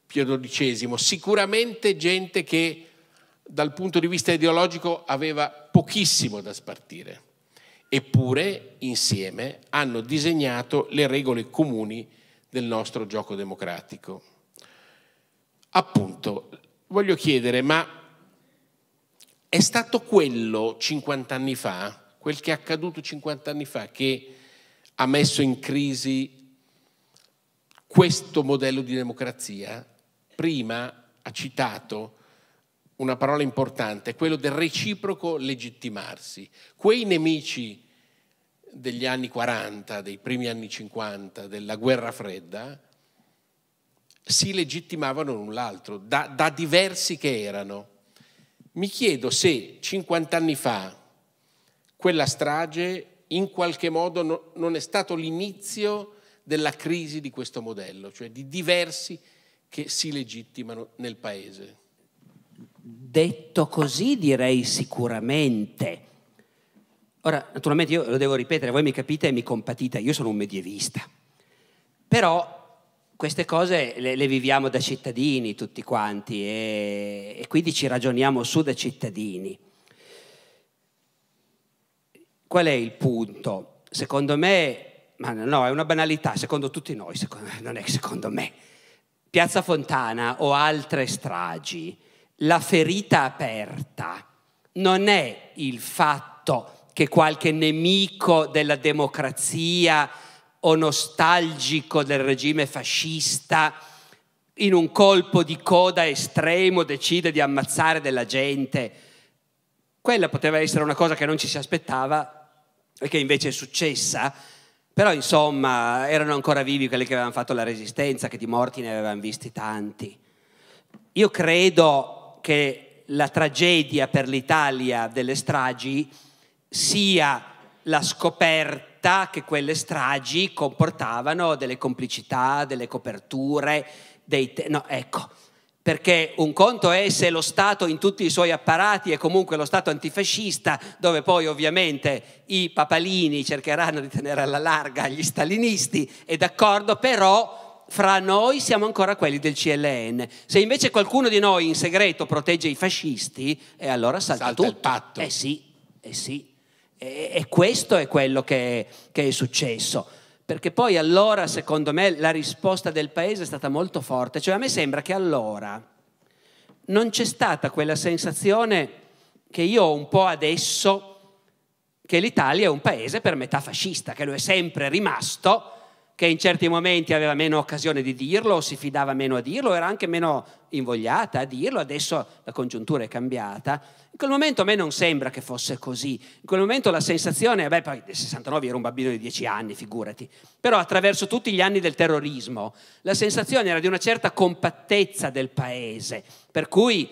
Pio XII. Sicuramente gente che dal punto di vista ideologico aveva pochissimo da spartire eppure insieme hanno disegnato le regole comuni del nostro gioco democratico. Appunto, voglio chiedere, ma è stato quello 50 anni fa, quel che è accaduto 50 anni fa, che ha messo in crisi questo modello di democrazia? Prima ha citato una parola importante, è quello del reciproco legittimarsi. Quei nemici degli anni 40, dei primi anni 50, della guerra fredda, si legittimavano l'un l'altro, da, da diversi che erano. Mi chiedo se 50 anni fa quella strage in qualche modo no, non è stato l'inizio della crisi di questo modello, cioè di diversi che si legittimano nel Paese detto così direi sicuramente. Ora, naturalmente io lo devo ripetere, voi mi capite e mi compatite, io sono un medievista, però queste cose le, le viviamo da cittadini tutti quanti e, e quindi ci ragioniamo su da cittadini. Qual è il punto? Secondo me, ma no, è una banalità, secondo tutti noi, secondo, non è secondo me. Piazza Fontana o altre stragi, la ferita aperta non è il fatto che qualche nemico della democrazia o nostalgico del regime fascista in un colpo di coda estremo decide di ammazzare della gente. Quella poteva essere una cosa che non ci si aspettava e che invece è successa, però insomma erano ancora vivi quelli che avevano fatto la resistenza, che di morti ne avevano visti tanti. Io credo che la tragedia per l'Italia delle stragi sia la scoperta che quelle stragi comportavano delle complicità, delle coperture, dei... Te- no, ecco, perché un conto è se lo Stato in tutti i suoi apparati è comunque lo Stato antifascista, dove poi ovviamente i papalini cercheranno di tenere alla larga gli stalinisti, è d'accordo, però fra noi siamo ancora quelli del CLN. Se invece qualcuno di noi in segreto protegge i fascisti, eh, allora salta, salta tutto. patto. Eh sì, eh sì. E, e questo è quello che, che è successo perché poi allora, secondo me, la risposta del paese è stata molto forte. Cioè a me sembra che allora non c'è stata quella sensazione che io ho un po' adesso, che l'Italia è un paese per metà fascista, che lo è sempre rimasto, che in certi momenti aveva meno occasione di dirlo, si fidava meno a dirlo, era anche meno invogliata a dirlo, adesso la congiuntura è cambiata. In quel momento a me non sembra che fosse così, in quel momento la sensazione, beh poi nel 69 ero un bambino di 10 anni, figurati, però attraverso tutti gli anni del terrorismo, la sensazione era di una certa compattezza del paese, per cui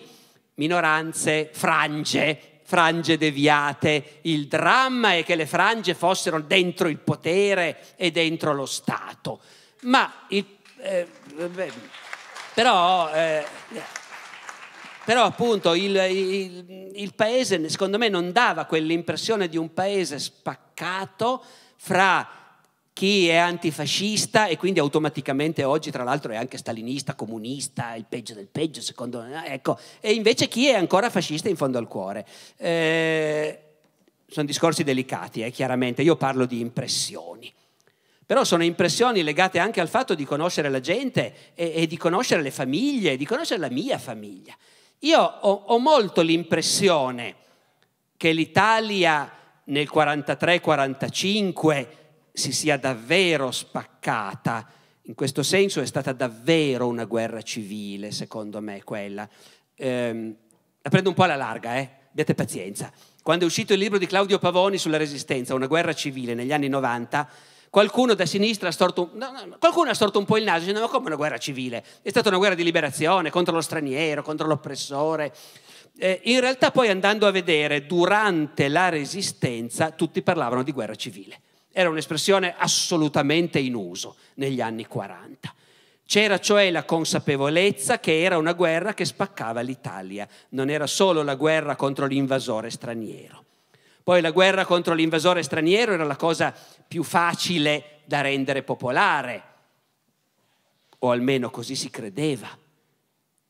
minoranze, frange, frange deviate, il dramma è che le frange fossero dentro il potere e dentro lo Stato. Ma il, eh, eh, beh, però, eh, però, appunto il, il, il paese secondo me non dava quell'impressione di un paese spaccato fra chi è antifascista e quindi automaticamente oggi tra l'altro è anche stalinista, comunista, il peggio del peggio secondo me, ecco, e invece chi è ancora fascista in fondo al cuore. Eh, sono discorsi delicati, eh, chiaramente, io parlo di impressioni, però sono impressioni legate anche al fatto di conoscere la gente e, e di conoscere le famiglie, di conoscere la mia famiglia. Io ho, ho molto l'impressione che l'Italia nel 43-45 si sia davvero spaccata. In questo senso è stata davvero una guerra civile, secondo me, quella. Ehm, la prendo un po' alla larga, eh? abbiate pazienza. Quando è uscito il libro di Claudio Pavoni sulla resistenza, una guerra civile negli anni 90, qualcuno da sinistra ha storto, no, no, qualcuno ha storto un po' il naso dicendo ma come una guerra civile? È stata una guerra di liberazione contro lo straniero, contro l'oppressore. Eh, in realtà poi andando a vedere, durante la resistenza tutti parlavano di guerra civile. Era un'espressione assolutamente in uso negli anni 40. C'era cioè la consapevolezza che era una guerra che spaccava l'Italia, non era solo la guerra contro l'invasore straniero. Poi la guerra contro l'invasore straniero era la cosa più facile da rendere popolare, o almeno così si credeva.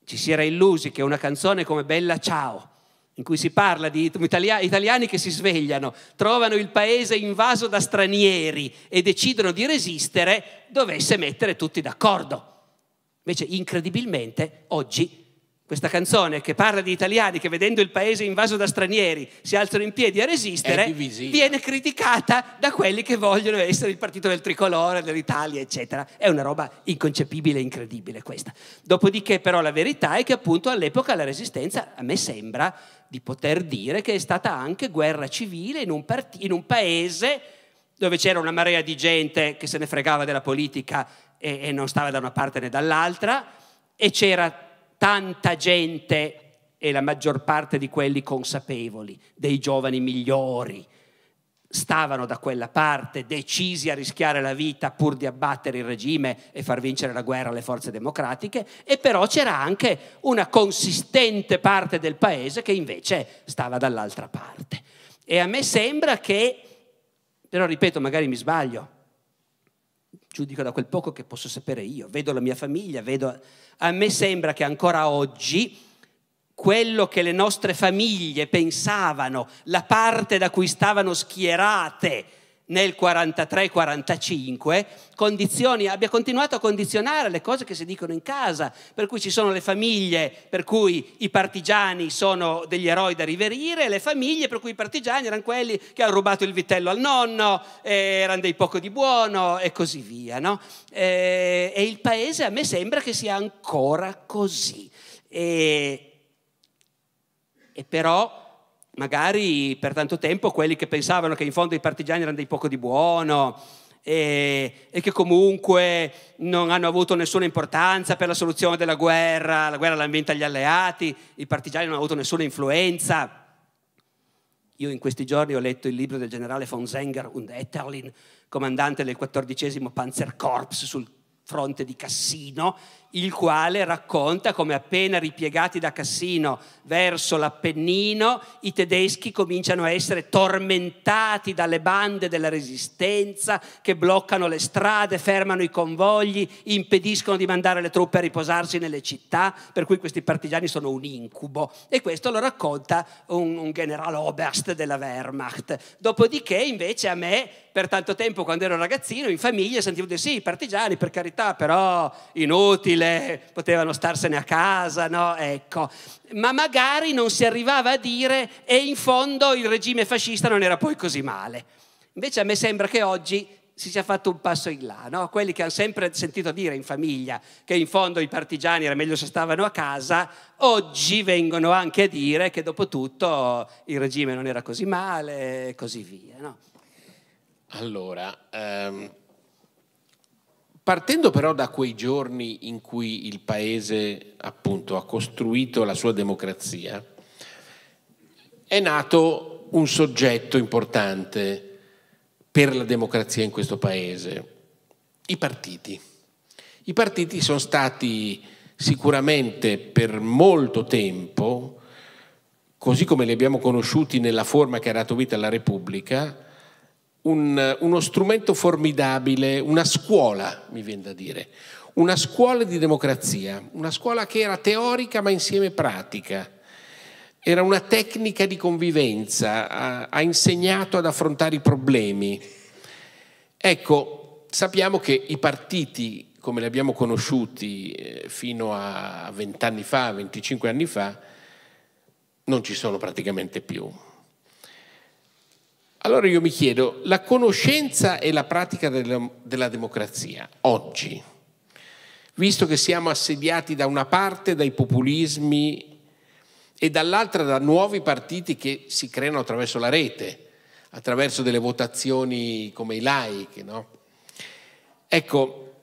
Ci si era illusi che una canzone come Bella Ciao, in cui si parla di italiani che si svegliano, trovano il paese invaso da stranieri e decidono di resistere, dovesse mettere tutti d'accordo. Invece, incredibilmente, oggi questa canzone che parla di italiani che vedendo il paese invaso da stranieri si alzano in piedi a resistere, viene criticata da quelli che vogliono essere il partito del tricolore, dell'Italia, eccetera. È una roba inconcepibile, incredibile questa. Dopodiché però la verità è che appunto all'epoca la resistenza, a me sembra di poter dire che è stata anche guerra civile in un, part- in un paese dove c'era una marea di gente che se ne fregava della politica e, e non stava da una parte né dall'altra e c'era tanta gente, e la maggior parte di quelli consapevoli, dei giovani migliori, stavano da quella parte, decisi a rischiare la vita pur di abbattere il regime e far vincere la guerra alle forze democratiche, e però c'era anche una consistente parte del paese che invece stava dall'altra parte. E a me sembra che, però ripeto, magari mi sbaglio, giudico da quel poco che posso sapere io, vedo la mia famiglia, vedo... A me sembra che ancora oggi quello che le nostre famiglie pensavano, la parte da cui stavano schierate nel 43-45 abbia continuato a condizionare le cose che si dicono in casa, per cui ci sono le famiglie per cui i partigiani sono degli eroi da riverire, le famiglie per cui i partigiani erano quelli che hanno rubato il vitello al nonno, eh, erano dei poco di buono e così via. No? E, eh, e il paese a me sembra che sia ancora così. E, e però magari per tanto tempo quelli che pensavano che in fondo i partigiani erano dei poco di buono e, e, che comunque non hanno avuto nessuna importanza per la soluzione della guerra, la guerra l'hanno vinta gli alleati, i partigiani non hanno avuto nessuna influenza. Io in questi giorni ho letto il libro del generale von Zenger und Etterlin, comandante del 14 Panzerkorps sul fronte di Cassino, il quale racconta come appena ripiegati da Cassino verso l'Appennino i tedeschi cominciano a essere tormentati dalle bande della resistenza che bloccano le strade, fermano i convogli, impediscono di mandare le truppe a riposarsi nelle città, per cui questi partigiani sono un incubo e questo lo racconta un, un Oberst della Wehrmacht. Dopodiché invece a me per tanto tempo quando ero ragazzino in famiglia sentivo dire sì, partigiani per carità, però inutile tranquille, potevano starsene a casa, no? Ecco. Ma magari non si arrivava a dire e in fondo il regime fascista non era poi così male. Invece a me sembra che oggi si sia fatto un passo in là, no? quelli che hanno sempre sentito dire in famiglia che in fondo i partigiani era meglio se stavano a casa, oggi vengono anche a dire che dopo tutto il regime non era così male e così via. No? Allora, um Partendo però da quei giorni in cui il Paese appunto, ha costruito la sua democrazia, è nato un soggetto importante per la democrazia in questo Paese, i partiti. I partiti sono stati sicuramente per molto tempo, così come li abbiamo conosciuti nella forma che ha dato vita alla Repubblica, un, uno strumento formidabile, una scuola, mi viene da dire, una scuola di democrazia, una scuola che era teorica ma insieme pratica. Era una tecnica di convivenza, ha, ha insegnato ad affrontare i problemi. Ecco, sappiamo che i partiti, come li abbiamo conosciuti eh, fino a vent'anni fa, 25 anni fa, non ci sono praticamente più. Allora io mi chiedo, la conoscenza e la pratica della, democrazia oggi, visto che siamo assediati da una parte dai populismi e dall'altra da nuovi partiti che si creano attraverso la rete, attraverso delle votazioni come i laiche, no? Ecco,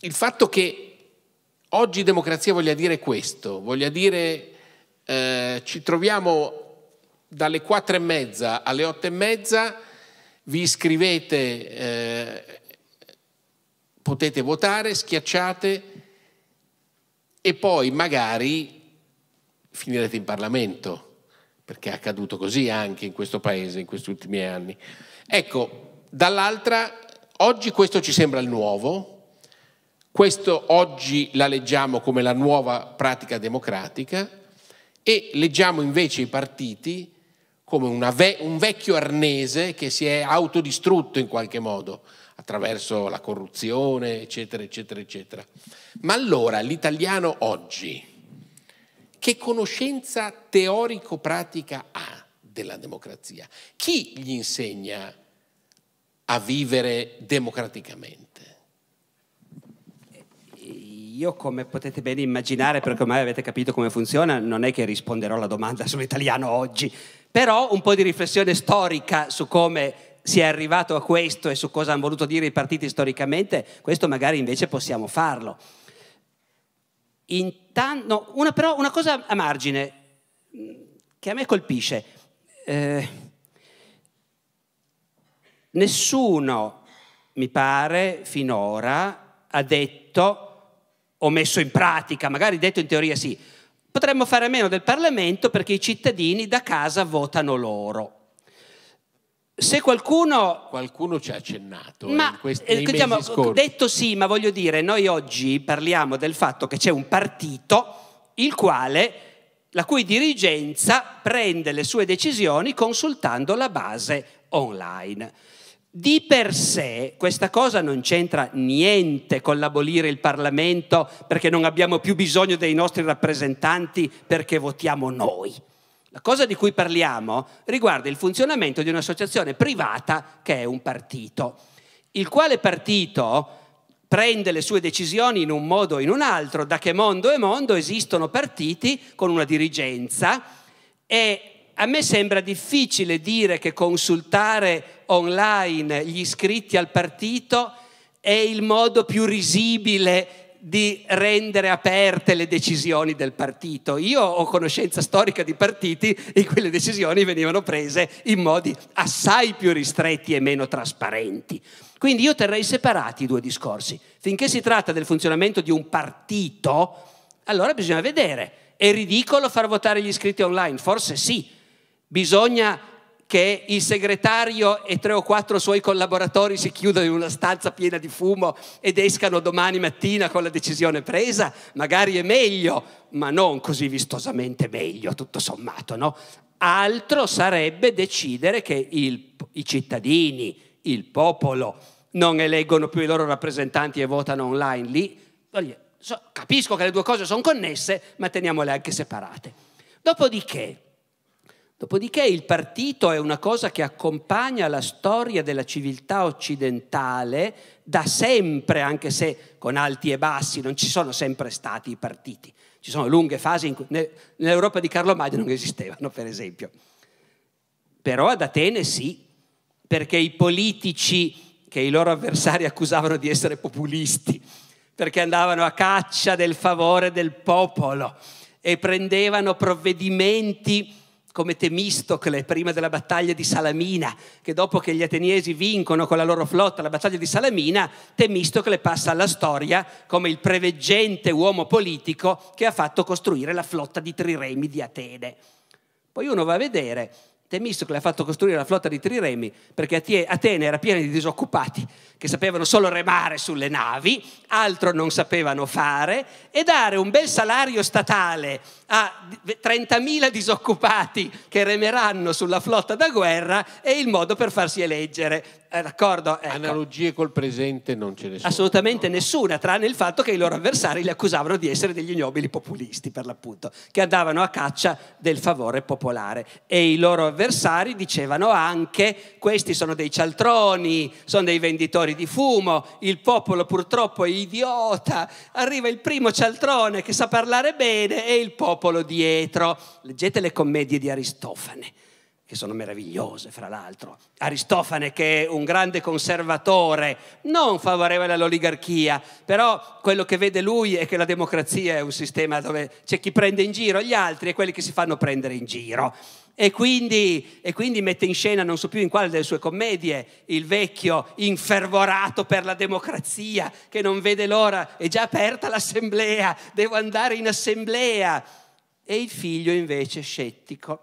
il fatto che oggi democrazia voglia dire questo, voglia dire eh, ci troviamo dalle quattro e mezza alle otto e mezza vi iscrivete, eh, potete votare, schiacciate e poi magari finirete in Parlamento perché è accaduto così anche in questo paese in questi ultimi anni. Ecco, dall'altra, oggi questo ci sembra il nuovo, questo oggi la leggiamo come la nuova pratica democratica e leggiamo invece i partiti come ve- un vecchio arnese che si è autodistrutto in qualche modo attraverso la corruzione, eccetera, eccetera, eccetera. Ma allora l'italiano oggi che conoscenza teorico-pratica ha della democrazia? Chi gli insegna a vivere democraticamente? Io, come potete bene immaginare, perché ormai avete capito come funziona, non è che risponderò alla domanda *laughs* sull'italiano oggi, però un po' di riflessione storica su come si è arrivato a questo e su cosa hanno voluto dire i partiti storicamente, questo magari invece possiamo farlo. Intanto, una, però una cosa a margine mm, che a me colpisce. Eh, nessuno, mi pare, finora ha detto o messo in pratica, magari detto in teoria sì, potremmo fare a meno del Parlamento perché i cittadini da casa votano loro. Se qualcuno... Qualcuno ci ha accennato. Eh, ma, eh, questi, diciamo, detto sì, ma voglio dire, noi oggi parliamo del fatto che c'è un partito il quale, la cui dirigenza prende le sue decisioni consultando la base online. Di per sé questa cosa non c'entra niente con l'abolire il Parlamento perché non abbiamo più bisogno dei nostri rappresentanti perché votiamo noi. La cosa di cui parliamo riguarda il funzionamento di un'associazione privata che è un partito, il quale partito prende le sue decisioni in un modo o in un altro, da che mondo è mondo esistono partiti con una dirigenza e a me sembra difficile dire che consultare online gli iscritti al partito è il modo più risibile di rendere aperte le decisioni del partito. Io ho conoscenza storica di partiti in cui le decisioni venivano prese in modi assai più ristretti e meno trasparenti. Quindi io terrei separati i due discorsi. Finché si tratta del funzionamento di un partito, allora bisogna vedere. È ridicolo far votare gli iscritti online? Forse sì. Bisogna che il segretario e tre o quattro suoi collaboratori si chiudano in una stanza piena di fumo ed escano domani mattina con la decisione presa, magari è meglio, ma non così vistosamente meglio, tutto sommato, no? Altro sarebbe decidere che il, i cittadini, il popolo, non eleggono più i loro rappresentanti e votano online lì. Capisco che le due cose sono connesse, ma teniamole anche separate. Dopodiché, Dopodiché il partito è una cosa che accompagna la storia della civiltà occidentale da sempre, anche se con alti e bassi non ci sono sempre stati i partiti. Ci sono lunghe fasi in cui nell'Europa di Carlo Magno non esistevano, per esempio. Però ad Atene sì, perché i politici che i loro avversari accusavano di essere populisti, perché andavano a caccia del favore del popolo e prendevano provvedimenti come Temistocle prima della battaglia di Salamina, che dopo che gli ateniesi vincono con la loro flotta la battaglia di Salamina, Temistocle passa alla storia come il preveggente uomo politico che ha fatto costruire la flotta di triremi di Atene. Poi uno va a vedere Temistocle ha fatto costruire la flotta di triremi perché Atene era piena di disoccupati che sapevano solo remare sulle navi, altro non sapevano fare e dare un bel salario statale a 30.000 disoccupati che remeranno sulla flotta da guerra è il modo per farsi eleggere. Eh, d'accordo? Ecco. Analogie col presente non ce ne sono. Assolutamente no? nessuna, tranne il fatto che i loro avversari li accusavano di essere degli ignobili populisti, per l'appunto, che andavano a caccia del favore popolare e i loro avversari avversari dicevano anche questi sono dei cialtroni, sono dei venditori di fumo, il popolo purtroppo è idiota, arriva il primo cialtrone che sa parlare bene e il popolo dietro. Leggete le commedie di Aristofane che sono meravigliose, fra l'altro. Aristofane, che è un grande conservatore, non favorevole all'oligarchia, però quello che vede lui è che la democrazia è un sistema dove c'è chi prende in giro gli altri e quelli che si fanno prendere in giro e quindi, e quindi mette in scena, non so più in quale delle sue commedie, il vecchio infervorato per la democrazia che non vede l'ora, è già aperta l'assemblea, devo andare in assemblea. E il figlio invece scettico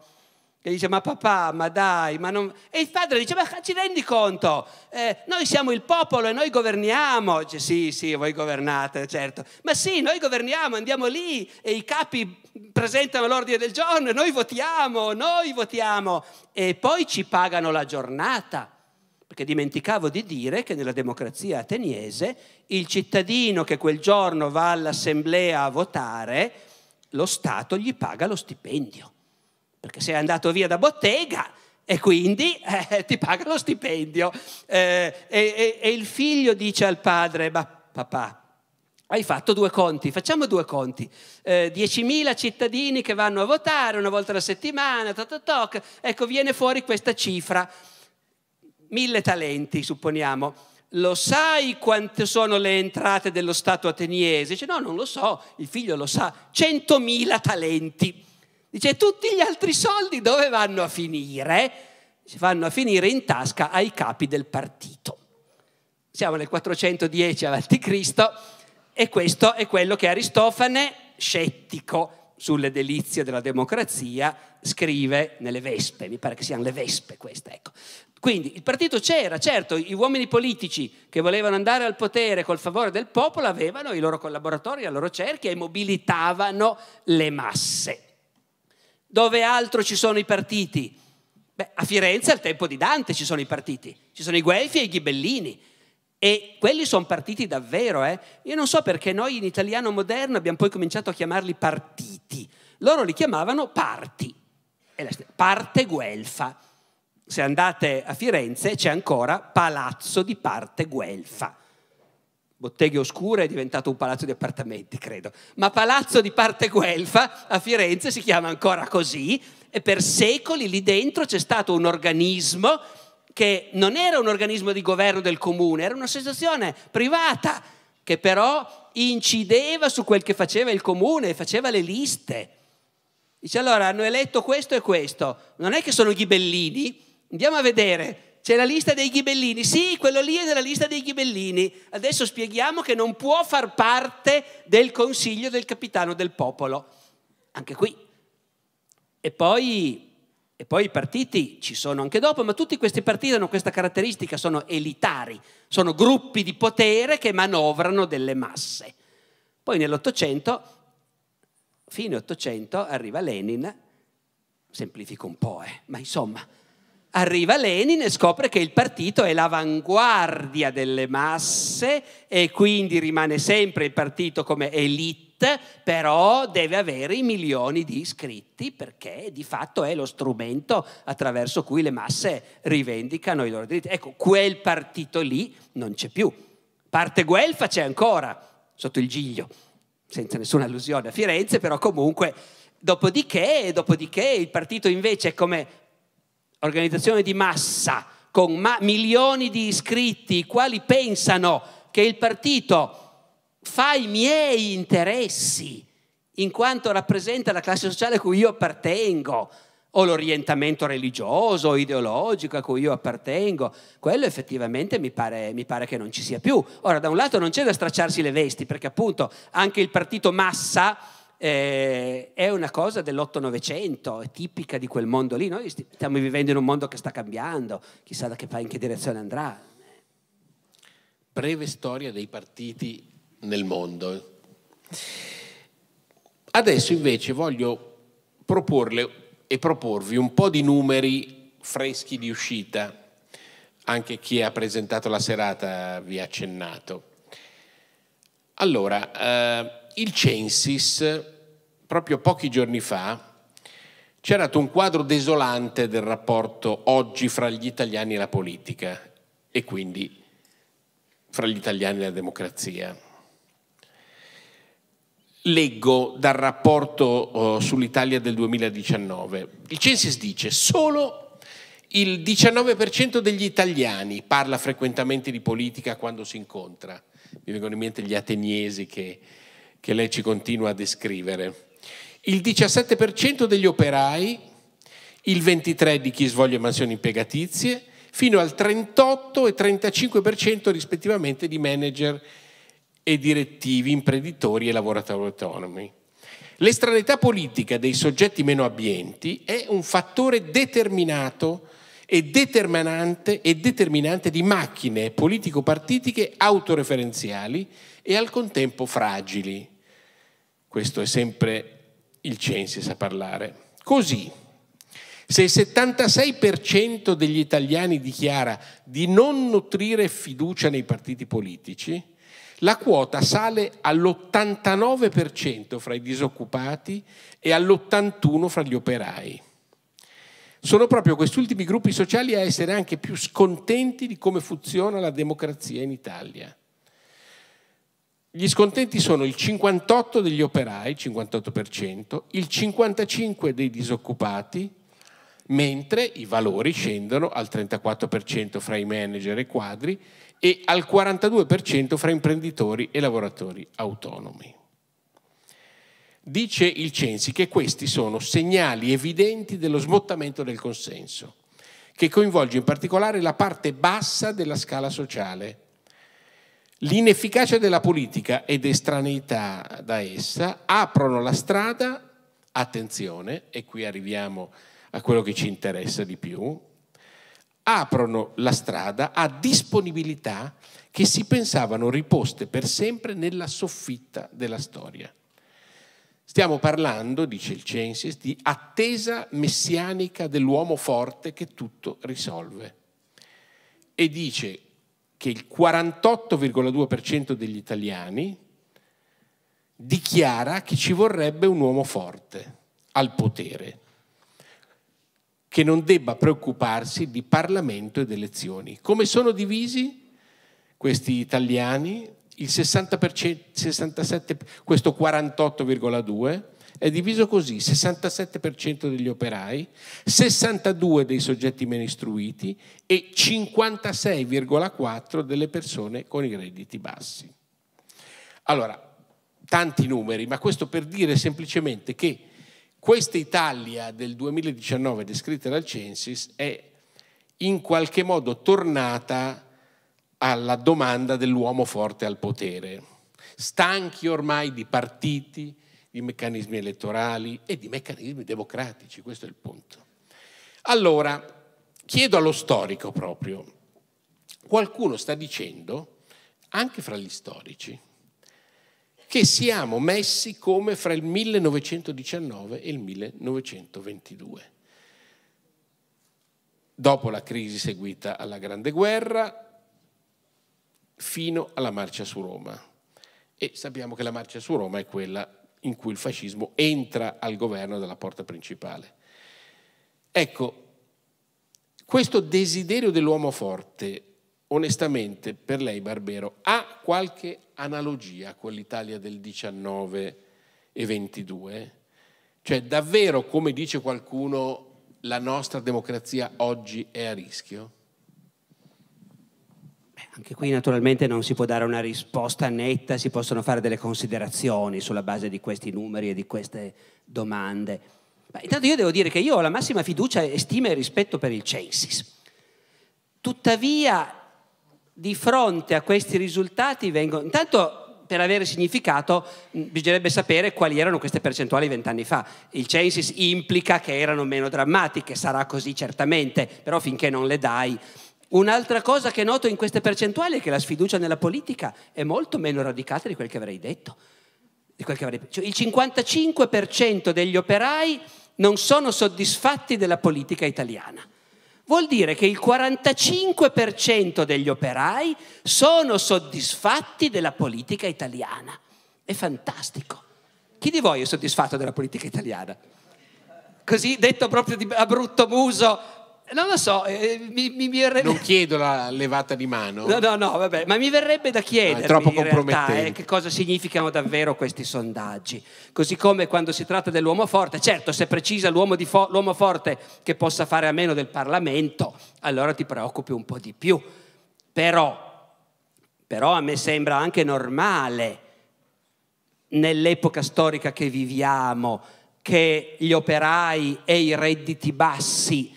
che dice ma papà, ma dai, ma non... E il padre dice ma ci rendi conto, eh, noi siamo il popolo e noi governiamo. Dice sì, sì, voi governate, certo. Ma sì, noi governiamo, andiamo lì e i capi presentano l'ordine del giorno e noi votiamo, noi votiamo. E poi ci pagano la giornata. Perché dimenticavo di dire che nella democrazia ateniese il cittadino che quel giorno va all'assemblea a votare, lo Stato gli paga lo stipendio perché sei andato via da bottega e quindi eh, ti paga lo stipendio. Eh, e, e, il figlio dice al padre, ma papà, hai fatto due conti, facciamo due conti. Eh, 10.000 cittadini che vanno a votare una volta alla settimana, toc, toc, ecco viene fuori questa cifra, mille talenti supponiamo lo sai quante sono le entrate dello Stato ateniese? Dice, no, non lo so, il figlio lo sa, 100.000 talenti. Dice, tutti gli altri soldi dove vanno a finire? Vanno a finire in tasca ai capi del partito. Siamo nel 410 a.C. e questo è quello che Aristofane, scettico sulle delizie della democrazia, scrive nelle Vespe. Mi pare che siano le Vespe queste, ecco. Quindi il partito c'era, certo, i uomini politici che volevano andare al potere col favore del popolo avevano i loro collaboratori, la loro cerchia e mobilitavano le masse. Dove altro ci sono i partiti? Beh, a Firenze al tempo di Dante ci sono i partiti, ci sono i Guelfi e i Ghibellini. E quelli sono partiti davvero, eh? Io non so perché noi in italiano moderno abbiamo poi cominciato a chiamarli partiti. Loro li chiamavano parti, parte guelfa. Se andate a Firenze c'è ancora Palazzo di Parte Guelfa Botteghe Oscure è diventato un palazzo di appartamenti, credo, ma Palazzo di Parte Guelfa a Firenze si chiama ancora così e per secoli lì dentro c'è stato un organismo che non era un organismo di governo del comune, era un'associazione privata che però incideva su quel che faceva il comune, faceva le liste. Dice allora hanno eletto questo e questo, non è che sono ghibellini, andiamo a vedere c'è la lista dei ghibellini. Sì, quello lì è della lista dei ghibellini. Adesso spieghiamo che non può far parte del consiglio del capitano del popolo. Anche qui. E poi, e poi i partiti ci sono anche dopo, ma tutti questi partiti hanno questa caratteristica, sono elitari, sono gruppi di potere che manovrano delle masse. Poi nell'Ottocento, fine Ottocento, arriva Lenin, semplifico un po', eh, ma insomma Arriva Lenin e scopre che il partito è l'avanguardia delle masse e quindi rimane sempre il partito come elite, però deve avere i milioni di iscritti perché di fatto è lo strumento attraverso cui le masse rivendicano i loro diritti. Ecco, quel partito lì non c'è più. Parte guelfa c'è ancora, sotto il giglio, senza nessuna allusione a Firenze, però comunque... Dopodiché, dopodiché, il partito invece è come organizzazione di massa con ma- milioni di iscritti, i quali pensano che il partito fa i miei interessi in quanto rappresenta la classe sociale a cui io appartengo o l'orientamento religioso, o ideologico a cui io appartengo, quello effettivamente mi pare, mi pare, che non ci sia più. Ora, da un lato non c'è da stracciarsi le vesti, perché appunto anche il partito massa eh, è una cosa dell'otto-novecento, è tipica di quel mondo lì. Noi stiamo vivendo in un mondo che sta cambiando, chissà da che, in che direzione andrà. Breve storia dei partiti nel mondo. Adesso invece voglio proporle e proporvi un po' di numeri freschi di uscita. Anche chi ha presentato la serata vi ha accennato. Allora, eh, il Censis, proprio pochi giorni fa, ci ha dato un quadro desolante del rapporto oggi fra gli italiani e la politica e quindi fra gli italiani e la democrazia. Leggo dal rapporto oh, sull'Italia del 2019. Il Censis dice solo il 19% degli italiani parla frequentemente di politica quando si incontra. Mi vengono in mente gli ateniesi che che lei ci continua a descrivere. Il 17% degli operai, il 23% di chi svolge mansioni impiegatizie, fino al 38 e 35% rispettivamente di manager e direttivi, imprenditori e lavoratori autonomi. L'estranità politica dei soggetti meno abbienti è un fattore determinato e determinante, e determinante di macchine politico-partitiche autoreferenziali e al contempo fragili. Questo è sempre il Censis a parlare. Così, se il 76% degli italiani dichiara di non nutrire fiducia nei partiti politici, la quota sale all'89% fra i disoccupati e all'81% fra gli operai. Sono proprio questi ultimi gruppi sociali a essere anche più scontenti di come funziona la democrazia in Italia. Gli scontenti sono il 58 degli operai, 58%, il 55 dei disoccupati, mentre i valori scendono al 34% fra i manager e quadri e al 42% fra imprenditori e lavoratori autonomi. Dice il Censi che questi sono segnali evidenti dello smottamento del consenso, che coinvolge in particolare la parte bassa della scala sociale, L'inefficacia della politica ed estraneità da essa aprono la strada, attenzione, e qui arriviamo a quello che ci interessa di più, aprono la strada a disponibilità che si pensavano riposte per sempre nella soffitta della storia. Stiamo parlando, dice il Censis, di attesa messianica dell'uomo forte che tutto risolve. E dice che il 48,2% degli italiani dichiara che ci vorrebbe un uomo forte al potere, che non debba preoccuparsi di Parlamento ed elezioni. Come sono divisi questi italiani? Il 60%, 67, questo 48,2% è diviso così, 67% degli operai, 62% dei soggetti meno istruiti e 56,4% delle persone con i redditi bassi. Allora, tanti numeri, ma questo per dire semplicemente che questa Italia del 2019 descritta dal Censis è in qualche modo tornata alla domanda dell'uomo forte al potere. Stanchi ormai di partiti, di meccanismi elettorali e di meccanismi democratici, questo è il punto. Allora, chiedo allo storico proprio, qualcuno sta dicendo, anche fra gli storici, che siamo messi come fra il 1919 e il 1922. Dopo la crisi seguita alla Grande Guerra, fino alla marcia su Roma. E sappiamo che la marcia su Roma è quella in cui il fascismo entra al governo dalla porta principale. Ecco, questo desiderio dell'uomo forte, onestamente, per lei Barbero, ha qualche analogia con l'Italia del 19 e 22? Cioè davvero, come dice qualcuno, la nostra democrazia oggi è a rischio? Anche qui naturalmente non si può dare una risposta netta, si possono fare delle considerazioni sulla base di questi numeri e di queste domande. Ma intanto io devo dire che io ho la massima fiducia e stima e rispetto per il Censis. Tuttavia, di fronte a questi risultati vengono... Intanto per avere significato bisognerebbe sapere quali erano queste percentuali vent'anni fa. Il Censis implica che erano meno drammatiche, sarà così certamente, però finché non le dai Un'altra cosa che noto in queste percentuali è che la sfiducia nella politica è molto meno radicata di quel che avrei detto. Che avrei... Cioè, il 55% degli operai non sono soddisfatti della politica italiana. Vuol dire che il 45% degli operai sono soddisfatti della politica italiana. È fantastico. Chi di voi è soddisfatto della politica italiana? Così detto proprio a brutto muso, non lo so, eh, eh mi, mi verrebbe... Non chiedo la levata di mano. No, no, no, vabbè, ma mi verrebbe da ah, chiedere no, troppo realtà, eh, che cosa significano davvero questi sondaggi. Così come quando si tratta dell'uomo forte, certo, se precisa l'uomo, fo- l'uomo forte che possa fare a meno del Parlamento, allora ti preoccupi un po' di più. Però, però a me sembra anche normale, nell'epoca storica che viviamo, che gli operai e i redditi bassi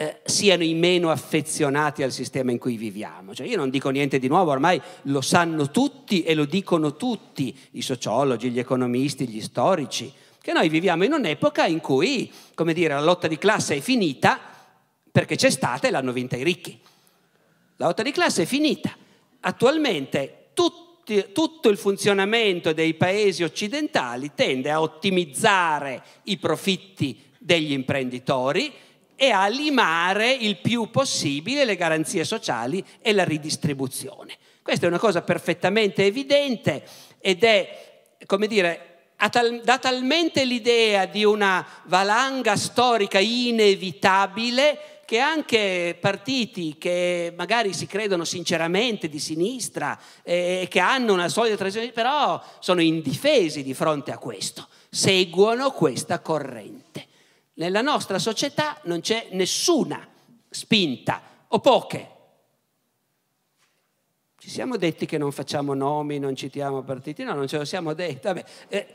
eh, siano i meno affezionati al sistema in cui viviamo. Cioè, io non dico niente di nuovo, ormai lo sanno tutti e lo dicono tutti, i sociologi, gli economisti, gli storici, che noi viviamo in un'epoca in cui, come dire, la lotta di classe è finita perché c'è stata e l'hanno vinta i ricchi. La lotta di classe è finita. Attualmente tutti, tutto il funzionamento dei paesi occidentali tende a ottimizzare i profitti degli imprenditori e a limare il più possibile le garanzie sociali e la ridistribuzione. Questa è una cosa perfettamente evidente ed è, come dire, da talmente l'idea di una valanga storica inevitabile che anche partiti che magari si credono sinceramente di sinistra eh, e eh, che hanno una solida tradizione, però sono indifesi di fronte a questo, seguono questa corrente. Nella nostra società non c'è nessuna spinta o poche. Ci siamo detti che non facciamo nomi, non citiamo partiti, no, non ce lo siamo detti. Eh,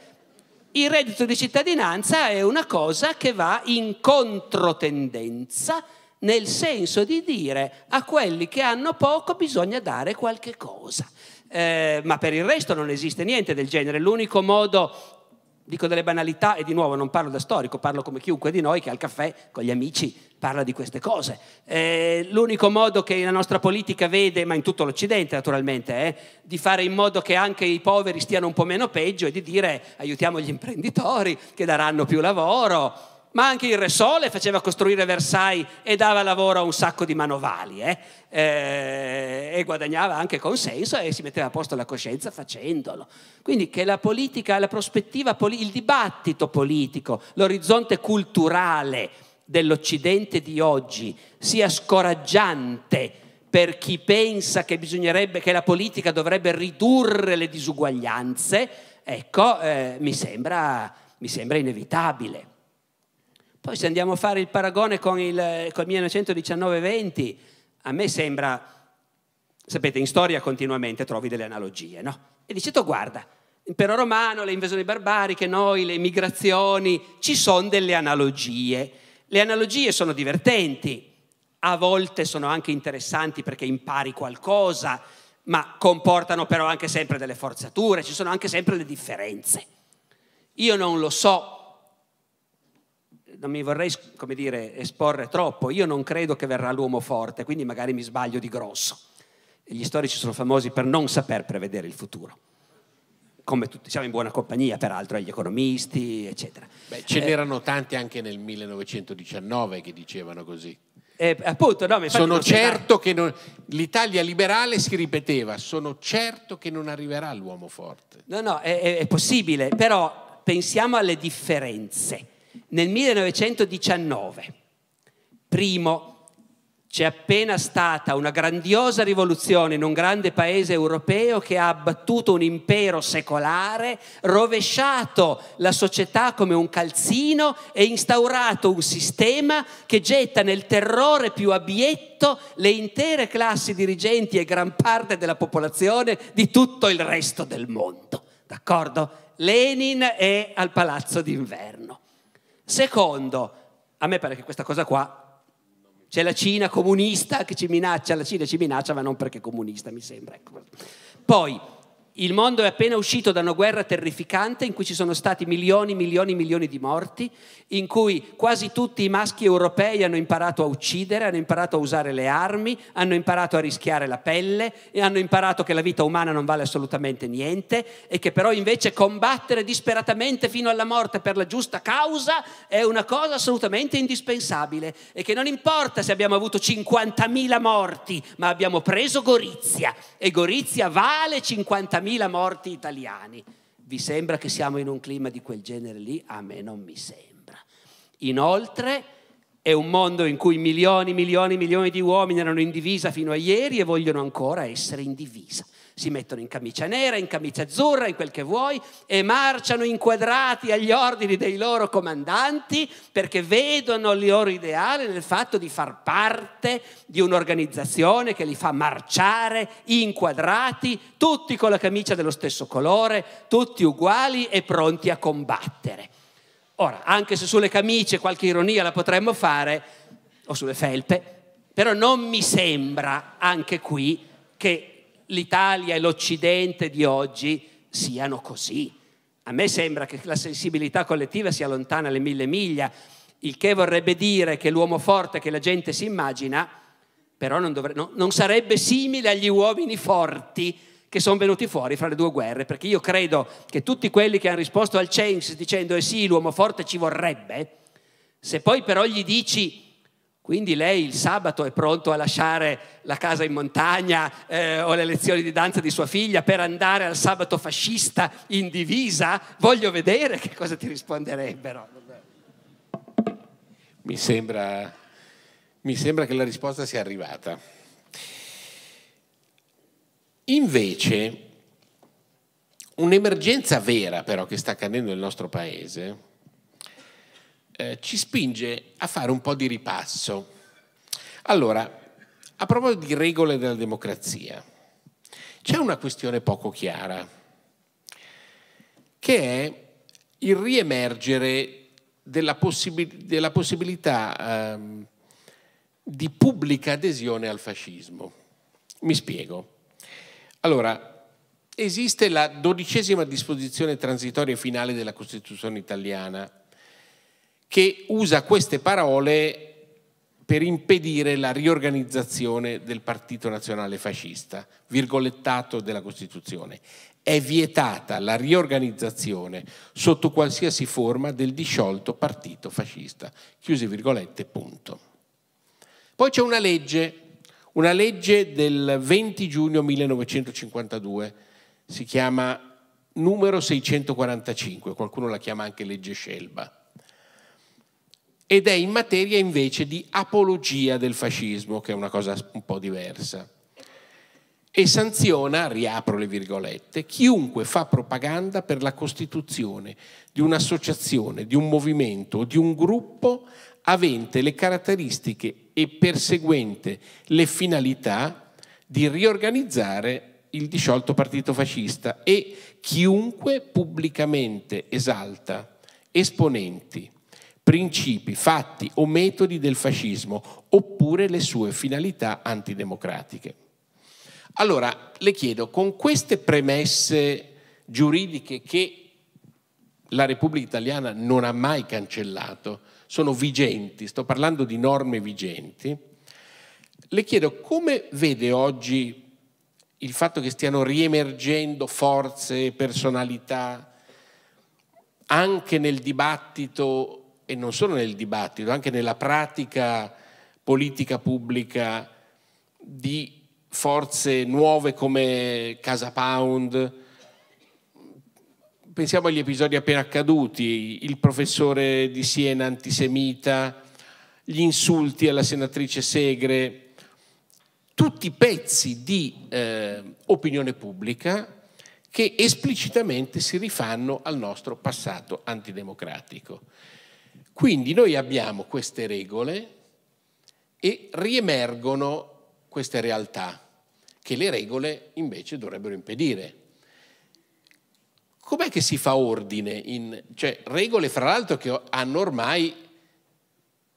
il reddito di cittadinanza è una cosa che va in controtendenza nel senso di dire a quelli che hanno poco bisogna dare qualche cosa. Eh, ma per il resto non esiste niente del genere. L'unico modo Dico delle banalità e di nuovo non parlo da storico, parlo come chiunque di noi che al caffè con gli amici parla di queste cose. Eh, l'unico modo che la nostra politica vede, ma in tutto l'Occidente naturalmente, è eh, di fare in modo che anche i poveri stiano un po' meno peggio e di dire aiutiamo gli imprenditori che daranno più lavoro ma anche il Re Sole faceva costruire Versailles e dava lavoro a un sacco di manovali eh? Eh, e guadagnava anche consenso e si metteva a posto la coscienza facendolo. Quindi che la politica, la prospettiva, il dibattito politico, l'orizzonte culturale dell'Occidente di oggi sia scoraggiante per chi pensa che, che la politica dovrebbe ridurre le disuguaglianze, ecco, eh, mi, sembra, mi sembra inevitabile. Poi se andiamo a fare il paragone con il, con il 1919-20, a me sembra, sapete, in storia continuamente trovi delle analogie, no? E dice, tu guarda, l'impero romano, le invasioni barbariche, noi, le migrazioni, ci sono delle analogie. Le analogie sono divertenti, a volte sono anche interessanti perché impari qualcosa, ma comportano però anche sempre delle forzature, ci sono anche sempre le differenze. Io non lo so non mi vorrei dire, esporre troppo, io non credo che verrà l'uomo forte, quindi magari mi sbaglio di grosso. Gli storici sono famosi per non saper prevedere il futuro. Come tutti, siamo in buona compagnia peraltro agli economisti, eccetera. Beh, ce eh, n'erano tanti anche nel 1919 che dicevano così. Eh, appunto, no, sono certo che non... l'Italia liberale si ripeteva, sono certo che non arriverà l'uomo forte. No, no, è, è possibile, però pensiamo alle differenze nel 1919, primo, c'è appena stata una grandiosa rivoluzione in un grande paese europeo che ha abbattuto un impero secolare, rovesciato la società come un calzino e instaurato un sistema che getta nel terrore più abietto le intere classi dirigenti e gran parte della popolazione di tutto il resto del mondo. D'accordo? Lenin è al Palazzo d'inverno. Secondo, a me pare che questa cosa qua c'è la Cina comunista che ci minaccia, la Cina ci minaccia, ma non perché è comunista, mi sembra. Ecco. Poi, il mondo è appena uscito da una guerra terrificante in cui ci sono stati milioni, milioni, milioni di morti, in cui quasi tutti i maschi europei hanno imparato a uccidere, hanno imparato a usare le armi, hanno imparato a rischiare la pelle e hanno imparato che la vita umana non vale assolutamente niente e che però invece combattere disperatamente fino alla morte per la giusta causa è una cosa assolutamente indispensabile e che non importa se abbiamo avuto 50.000 morti, ma abbiamo preso Gorizia e Gorizia vale 50.000 30.000 morti italiani. Vi sembra che siamo in un clima di quel genere lì? A me non mi sembra. Inoltre è un mondo in cui milioni, milioni, milioni di uomini erano in divisa fino a ieri e vogliono ancora essere in divisa. Si mettono in camicia nera, in camicia azzurra, in quel che vuoi, e marciano inquadrati agli ordini dei loro comandanti perché vedono il loro ideale nel fatto di far parte di un'organizzazione che li fa marciare inquadrati, tutti con la camicia dello stesso colore, tutti uguali e pronti a combattere. Ora, anche se sulle camicie qualche ironia la potremmo fare, o sulle felpe, però non mi sembra anche qui che l'Italia e l'Occidente di oggi siano così. A me sembra che la sensibilità collettiva sia lontana le mille miglia, il che vorrebbe dire che l'uomo forte che la gente si immagina, però non, dovrebbe, no, non sarebbe simile agli uomini forti che sono venuti fuori fra le due guerre, perché io credo che tutti quelli che hanno risposto al Change dicendo eh sì, l'uomo forte ci vorrebbe, se poi però gli dici quindi lei il sabato è pronto a lasciare la casa in montagna eh, o le lezioni di danza di sua figlia per andare al sabato fascista in divisa? Voglio vedere che cosa ti risponderebbero. Mi sembra, mi sembra che la risposta sia arrivata. Invece, un'emergenza vera però che sta accadendo nel nostro paese eh, ci spinge a fare un po' di ripasso. Allora, a proposito di regole della democrazia, c'è una questione poco chiara, che è il riemergere della, possib della possibilità ehm, di pubblica adesione al fascismo. Mi spiego. Allora, esiste la dodicesima disposizione transitoria finale della Costituzione italiana, che usa queste parole per impedire la riorganizzazione del Partito Nazionale Fascista, virgolettato della Costituzione. È vietata la riorganizzazione sotto qualsiasi forma del disciolto partito fascista. Chiuse virgolette, punto. Poi c'è una legge, una legge del 20 giugno 1952, si chiama numero 645, qualcuno la chiama anche legge Scelba ed è in materia invece di apologia del fascismo, che è una cosa un po' diversa. E sanziona, riapro le virgolette, chiunque fa propaganda per la costituzione di un'associazione, di un movimento o di un gruppo avente le caratteristiche e perseguente le finalità di riorganizzare il disciolto partito fascista e chiunque pubblicamente esalta esponenti, principi, fatti o metodi del fascismo oppure le sue finalità antidemocratiche. Allora, le chiedo, con queste premesse giuridiche che la Repubblica Italiana non ha mai cancellato, sono vigenti, sto parlando di norme vigenti, le chiedo come vede oggi il fatto che stiano riemergendo forze, personalità, anche nel dibattito e non solo nel dibattito, anche nella pratica politica pubblica di forze nuove come Casa Pound. Pensiamo agli episodi appena accaduti, il professore di Siena antisemita, gli insulti alla senatrice Segre, tutti pezzi di eh, opinione pubblica che esplicitamente si rifanno al nostro passato antidemocratico. Quindi noi abbiamo queste regole e riemergono queste realtà che le regole invece dovrebbero impedire. Com'è che si fa ordine? In, cioè, regole fra l'altro che hanno ormai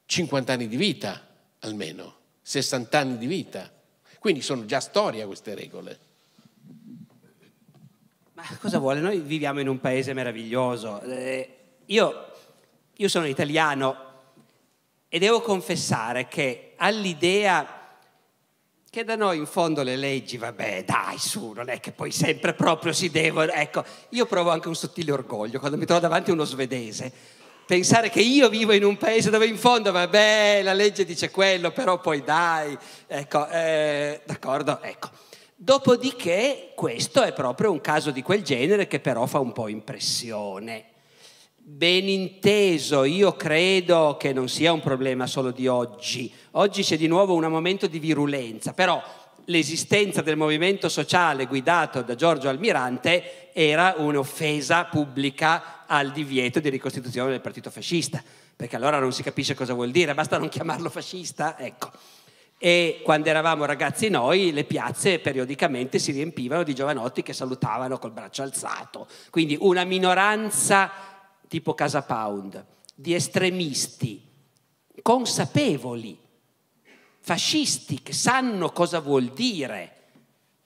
50 anni di vita, almeno, 60 anni di vita. Quindi sono già storia queste regole. Ma cosa vuole? Noi viviamo in un paese meraviglioso. Eh, io io sono italiano e devo confessare che all'idea che da noi in fondo le leggi, vabbè, dai su, non è che poi sempre proprio si devono, ecco, io provo anche un sottile orgoglio quando mi trovo davanti a uno svedese. Pensare che io vivo in un paese dove in fondo, vabbè, la legge dice quello, però poi dai, ecco, eh, d'accordo, ecco. Dopodiché questo è proprio un caso di quel genere che però fa un po' impressione. Ben inteso, io credo che non sia un problema solo di oggi. Oggi c'è di nuovo un momento di virulenza, però l'esistenza del movimento sociale guidato da Giorgio Almirante era un'offesa pubblica al divieto di ricostituzione del partito fascista, perché allora non si capisce cosa vuol dire, basta non chiamarlo fascista, ecco. E quando eravamo ragazzi noi, le piazze periodicamente si riempivano di giovanotti che salutavano col braccio alzato, quindi una minoranza tipo Casa Pound, di estremisti consapevoli, fascisti, che sanno cosa vuol dire.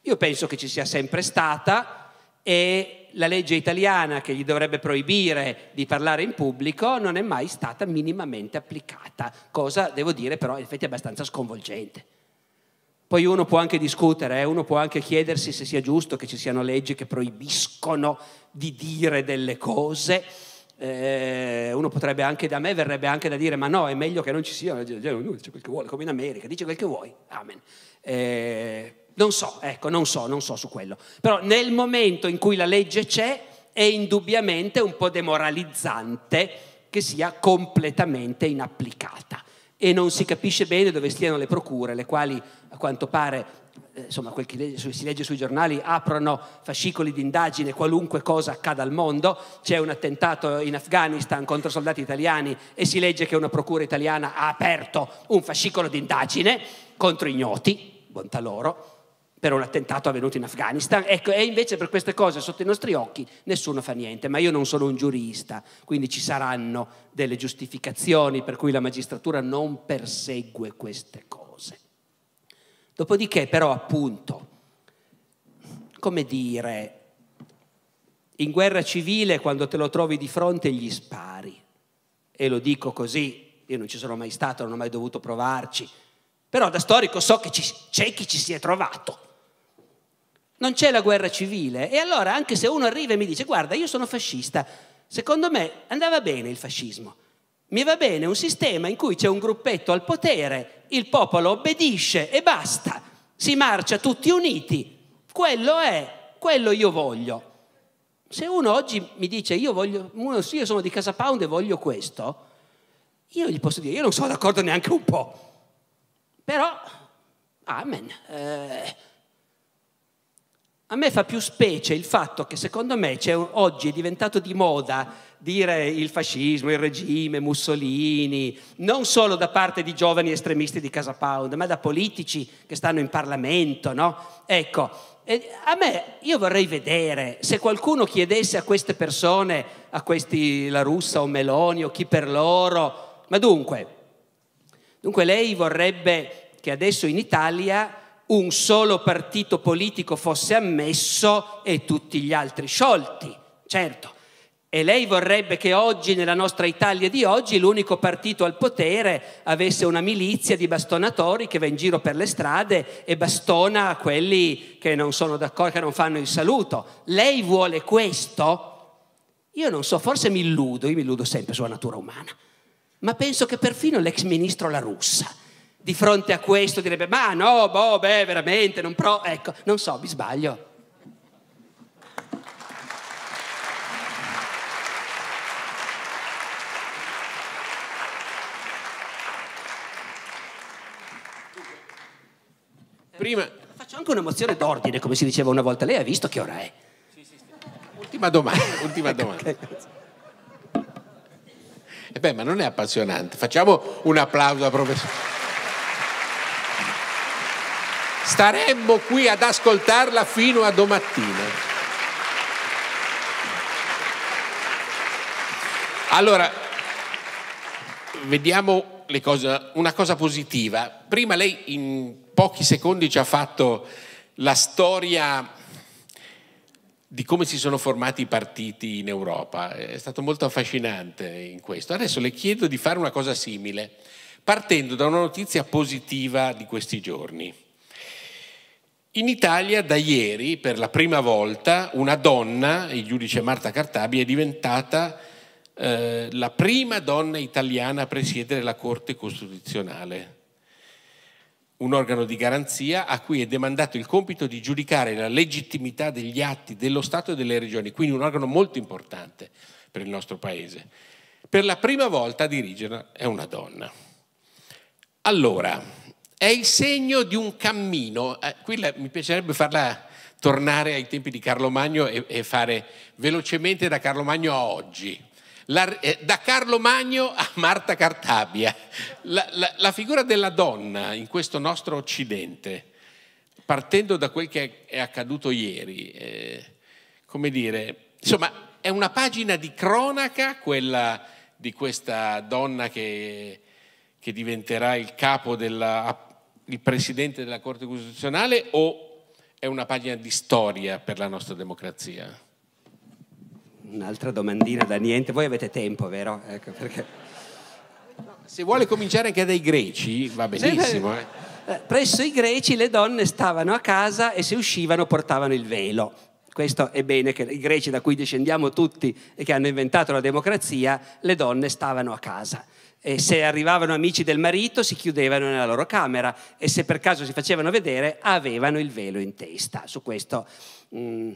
Io penso che ci sia sempre stata e la legge italiana che gli dovrebbe proibire di parlare in pubblico non è mai stata minimamente applicata, cosa devo dire però in effetti abbastanza sconvolgente. Poi uno può anche discutere, eh? uno può anche chiedersi se sia giusto che ci siano leggi che proibiscono di dire delle cose, eh, uno potrebbe anche da me, verrebbe anche da dire, ma no, è meglio che non ci siano, cioè, cioè, dice quel che vuole, come in America, dice quel che vuoi, amen. Eh, non so, ecco, non so, non so su quello. Però nel momento in cui la legge c'è, è indubbiamente un po' demoralizzante che sia completamente inapplicata e non si capisce bene dove stiano le procure, le quali a quanto pare eh, insomma quel che si legge sui giornali, aprono fascicoli di indagine qualunque cosa accada al mondo, c'è un attentato in Afghanistan contro soldati italiani e si legge che una procura italiana ha aperto un fascicolo di indagine contro ignoti, bontà loro, per un attentato avvenuto in Afghanistan, ecco, e invece per queste cose sotto i nostri occhi nessuno fa niente, ma io non sono un giurista, quindi ci saranno delle giustificazioni per cui la magistratura non persegue queste cose. Dopodiché però appunto, come dire, in guerra civile quando te lo trovi di fronte gli spari, e lo dico così, io non ci sono mai stato, non ho mai dovuto provarci, però da storico so che ci, c'è chi ci si è trovato. Non c'è la guerra civile e allora anche se uno arriva e mi dice guarda io sono fascista, secondo me andava bene il fascismo, mi va bene un sistema in cui c'è un gruppetto al potere il popolo obbedisce e basta, si marcia tutti uniti, quello è, quello io voglio. Se uno oggi mi dice io voglio, uno, io sono di Casa Pound e voglio questo, io gli posso dire, io non sono d'accordo neanche un po', però, amen. Eh, a me fa più specie il fatto che secondo me oggi è diventato di moda dire il fascismo, il regime, Mussolini, non solo da parte di giovani estremisti di Casa Pound, ma da politici che stanno in Parlamento, no? Ecco, a me, io vorrei vedere se qualcuno chiedesse a queste persone, a questi La Russa o Meloni o chi per loro, ma dunque, dunque lei vorrebbe che adesso in Italia un solo partito politico fosse ammesso e tutti gli altri sciolti, certo. E lei vorrebbe che oggi, nella nostra Italia di oggi, l'unico partito al potere avesse una milizia di bastonatori che va in giro per le strade e bastona quelli che non sono d'accordo, che non fanno il saluto. Lei vuole questo? Io non so, forse mi illudo, io mi illudo sempre sulla natura umana, ma penso che perfino l'ex ministro La Russa di fronte a questo direbbe ma no, boh, beh, veramente, non pro, ecco, non so, vi sbaglio. prima. Faccio anche una mozione d'ordine, come si diceva una volta. Lei ha visto che ora è? Ultima domanda, ultima *laughs* domanda. E eh beh, ma non è appassionante. Facciamo un applauso al professore. Staremmo qui ad ascoltarla fino a domattina. Allora, vediamo diciamo cose, una cosa positiva. Prima lei in pochi secondi ci ha fatto la storia di come si sono formati i partiti in Europa. È stato molto affascinante in questo. Adesso le chiedo di fare una cosa simile, partendo da una notizia positiva di questi giorni. In Italia da ieri, per la prima volta, una donna, il giudice Marta Cartabia, è diventata eh, la prima donna italiana a presiedere la Corte Costituzionale, un organo di garanzia a cui è demandato il compito di giudicare la legittimità degli atti dello Stato e delle regioni, quindi un organo molto importante per il nostro Paese. Per la prima volta a dirigerla è una donna. Allora, è il segno di un cammino, eh, qui la, mi piacerebbe farla tornare ai tempi di Carlo Magno e, e fare velocemente da Carlo Magno a oggi, la, eh, da Carlo Magno a Marta Cartabia, la, la, la, figura della donna in questo nostro Occidente, partendo da quel che è, è accaduto ieri, eh, come dire, insomma, è una pagina di cronaca quella di questa donna che, che diventerà il capo della, il presidente della Corte Costituzionale o è una pagina di storia per la nostra democrazia? un'altra domandina da niente. Voi avete tempo, vero? Ecco, perché... Se vuole cominciare anche dai greci, va benissimo. Eh. eh. Presso i greci le donne stavano a casa e se uscivano portavano il velo. Questo è bene che i greci da cui discendiamo tutti e che hanno inventato la democrazia, le donne stavano a casa. E se arrivavano amici del marito si chiudevano nella loro camera e se per caso si facevano vedere avevano il velo in testa. Su questo... Mh, mm,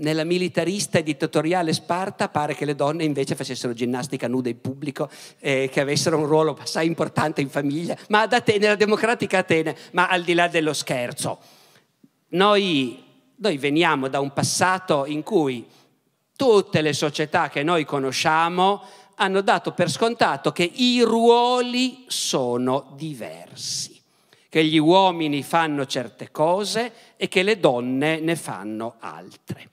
nella militarista e dittatoriale Sparta pare che le donne invece facessero ginnastica nuda in pubblico, eh, che avessero un ruolo assai importante in famiglia, ma ad Atene, nella democratica Atene, ma al di là dello scherzo. Noi, noi veniamo da un passato in cui tutte le società che noi conosciamo hanno dato per scontato che i ruoli sono diversi, che gli uomini fanno certe cose e che le donne ne fanno altre.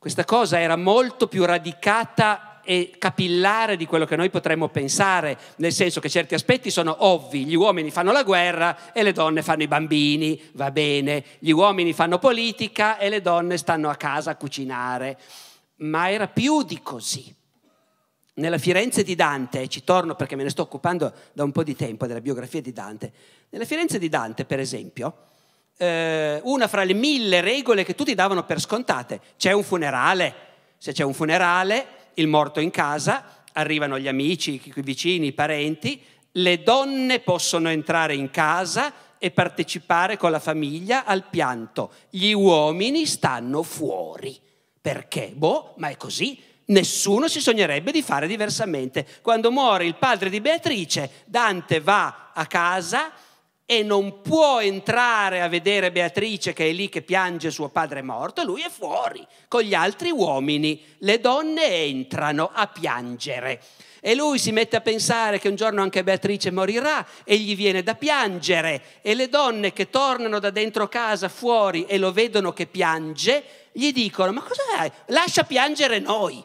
Questa cosa era molto più radicata e capillare di quello che noi potremmo pensare, nel senso che certi aspetti sono ovvi, gli uomini fanno la guerra e le donne fanno i bambini, va bene, gli uomini fanno politica e le donne stanno a casa a cucinare, ma era più di così. Nella Firenze di Dante, e ci torno perché me ne sto occupando da un po' di tempo della biografia di Dante, nella Firenze di Dante, per esempio, eh, una fra le mille regole che tutti davano per scontate. C'è un funerale, se c'è un funerale, il morto in casa, arrivano gli amici, i vicini, i parenti, le donne possono entrare in casa e partecipare con la famiglia al pianto. Gli uomini stanno fuori. Perché? Boh, ma è così. Nessuno si sognerebbe di fare diversamente. Quando muore il padre di Beatrice, Dante va a casa e non può entrare a vedere Beatrice che è lì che piange suo padre morto, lui è fuori con gli altri uomini, le donne entrano a piangere. E lui si mette a pensare che un giorno anche Beatrice morirà e gli viene da piangere. E le donne che tornano da dentro casa fuori e lo vedono che piange, gli dicono, ma cosa hai? Lascia piangere noi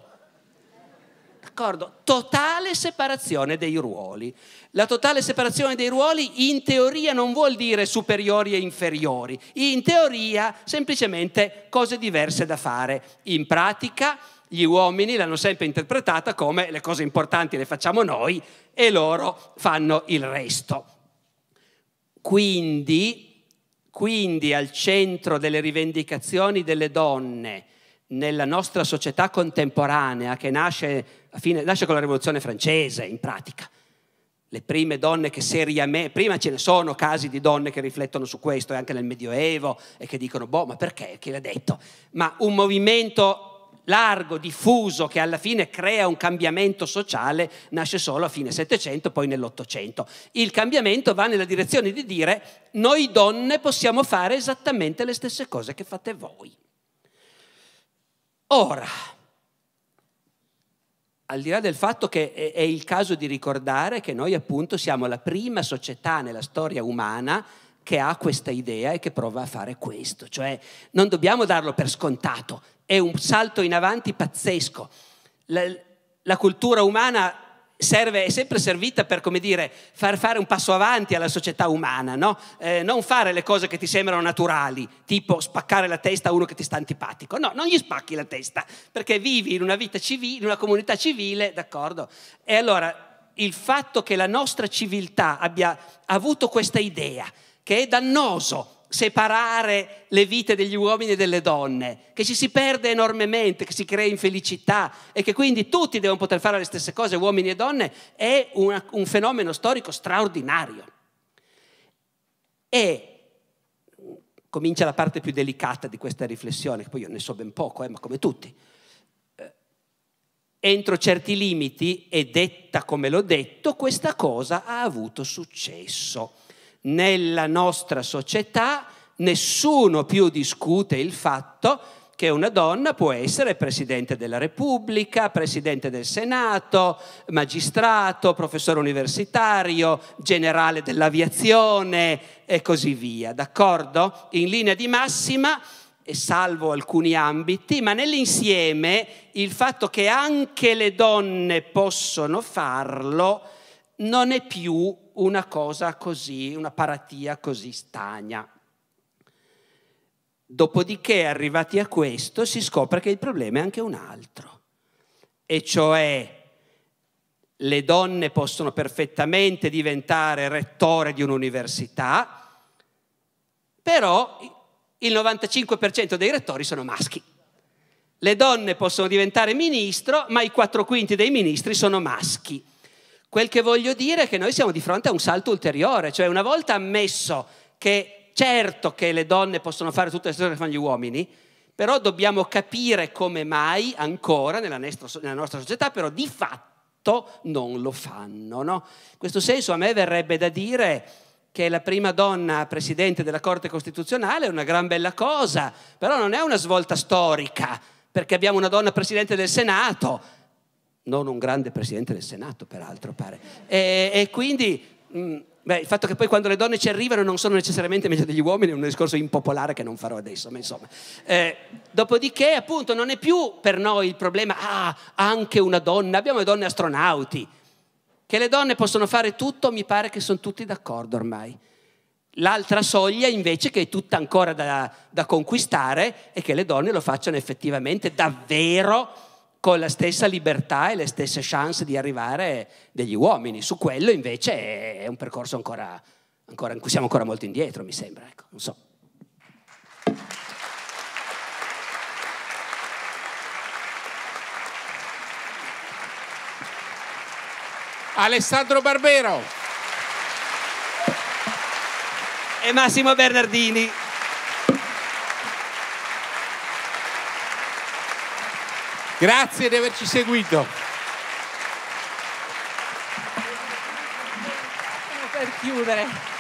d'accordo? Totale separazione dei ruoli. La totale separazione dei ruoli in teoria non vuol dire superiori e inferiori, in teoria semplicemente cose diverse da fare. In pratica gli uomini l'hanno sempre interpretata come le cose importanti le facciamo noi e loro fanno il resto. Quindi, quindi al centro delle rivendicazioni delle donne, nella nostra società contemporanea che nasce fine, nasce con la rivoluzione francese in pratica. Le prime donne che seriamente, prima ce ne sono casi di donne che riflettono su questo e anche nel Medioevo e che dicono, boh, ma perché? Chi l'ha detto? Ma un movimento largo, diffuso, che alla fine crea un cambiamento sociale, nasce solo a fine Settecento, poi nell'Ottocento. Il cambiamento va nella direzione di dire, noi donne possiamo fare esattamente le stesse cose che fate voi. Ora, al di là del fatto che è il caso di ricordare che noi appunto siamo la prima società nella storia umana che ha questa idea e che prova a fare questo, cioè non dobbiamo darlo per scontato, è un salto in avanti pazzesco. La, la cultura umana serve, è sempre servita per, come dire, far fare un passo avanti alla società umana, no? eh, non fare le cose che ti sembrano naturali, tipo spaccare la testa a uno che ti sta antipatico. No, non gli spacchi la testa, perché vivi in una vita civile, in una comunità civile, d'accordo? E allora il fatto che la nostra civiltà abbia avuto questa idea, che è dannoso separare le vite degli uomini e delle donne, che ci si perde enormemente, che si crea infelicità e che quindi tutti devono poter fare le stesse cose, uomini e donne, è una, un fenomeno storico straordinario. E comincia la parte più delicata di questa riflessione, che poi io ne so ben poco, eh, ma come tutti. Eh, entro certi limiti, e detta come l'ho detto, questa cosa ha avuto successo nella nostra società nessuno più discute il fatto che una donna può essere Presidente della Repubblica, Presidente del Senato, magistrato, professore universitario, generale dell'aviazione e così via, d'accordo? In linea di massima, salvo alcuni ambiti, ma nell'insieme il fatto che anche le donne possono farlo non è più una cosa così, una paratia così stagna. Dopodiché, arrivati a questo, si scopre che il problema è anche un altro, e cioè le donne possono perfettamente diventare rettore di un'università, però il 95% dei rettori sono maschi. Le donne possono diventare ministro, ma i quattro quinti dei ministri sono maschi. Quel che voglio dire è che noi siamo di fronte a un salto ulteriore, cioè una volta ammesso che certo che le donne possono fare tutte le cose che fanno gli uomini, però dobbiamo capire come mai ancora nella nostra, nella nostra società, però di fatto non lo fanno. No? In questo senso a me verrebbe da dire che la prima donna presidente della Corte Costituzionale è una gran bella cosa, però non è una svolta storica, perché abbiamo una donna presidente del Senato, non un grande presidente del Senato, peraltro, pare. E, e quindi mh, mm, beh, il fatto che poi quando le donne ci arrivano non sono necessariamente meglio degli uomini è un discorso impopolare che non farò adesso, ma insomma. Eh, dopodiché, appunto, non è più per noi il problema, ah, anche una donna, abbiamo le donne astronauti, che le donne possono fare tutto, mi pare che sono tutti d'accordo ormai. L'altra soglia invece che è tutta ancora da, da conquistare è che le donne lo facciano effettivamente davvero con la stessa libertà e le stesse chance di arrivare degli uomini. Su quello invece è un percorso ancora, ancora in cui siamo ancora molto indietro, mi sembra. Ecco, non so. Alessandro Barbero e Massimo Bernardini. Grazie di averci seguito. Per chiudere.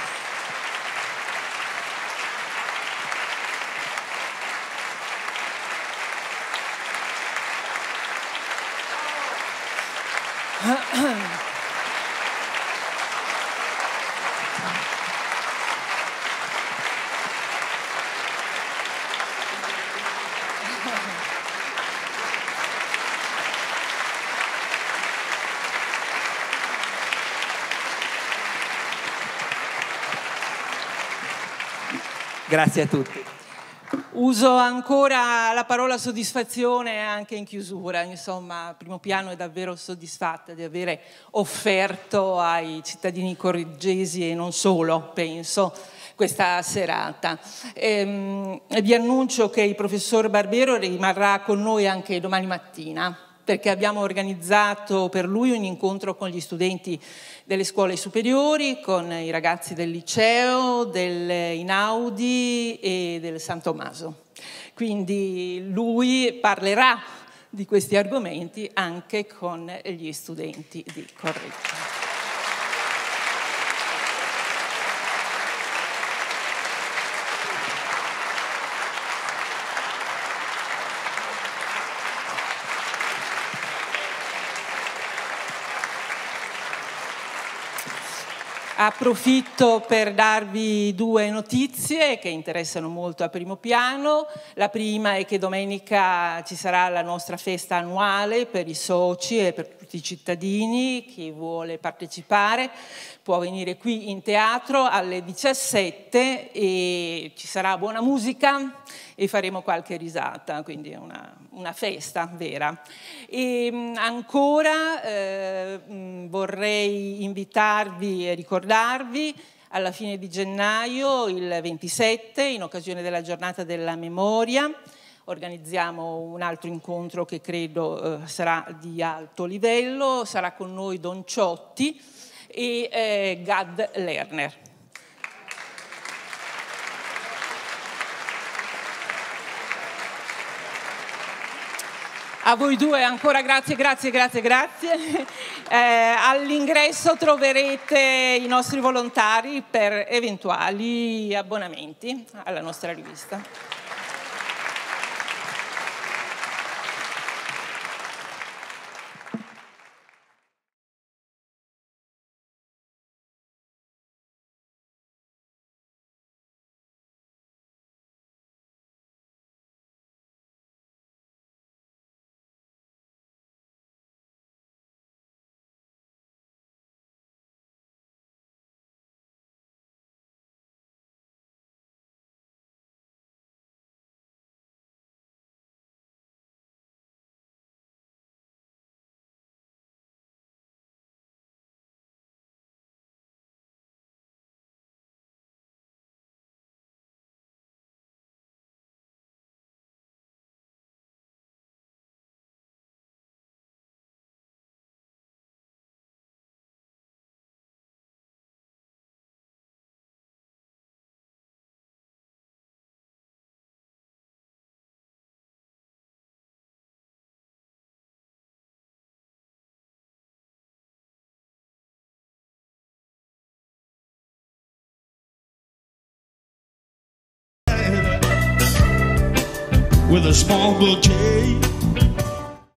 Grazie a tutti. Uso ancora la parola soddisfazione anche in chiusura, insomma, Primo Piano è davvero soddisfatta di avere offerto ai cittadini correggesi e non solo, penso, questa serata. E, ehm, vi annuncio che il professor Barbero rimarrà con noi anche domani mattina perché abbiamo organizzato per lui un incontro con gli studenti delle scuole superiori, con i ragazzi del liceo, del Inaudi e del San Tommaso. Quindi lui parlerà di questi argomenti anche con gli studenti di Correggio. Approfitto per darvi due notizie che interessano molto a primo piano. La prima è che domenica ci sarà la nostra festa annuale per i soci e per tutti i cittadini, chi vuole partecipare può venire qui in teatro alle 17 e ci sarà buona musica e faremo qualche risata, quindi è una, una festa vera. E ehm, ancora eh, mm, vorrei invitarvi e ricordarvi alla fine di gennaio, il 27, in occasione della giornata della memoria, organizziamo un altro incontro che credo eh, sarà di alto livello, sarà con noi Don Ciotti e eh, Gad Lerner. A voi due ancora grazie, grazie, grazie, grazie. Eh, all'ingresso troverete i nostri volontari per eventuali abbonamenti alla nostra rivista. with a small bouquet.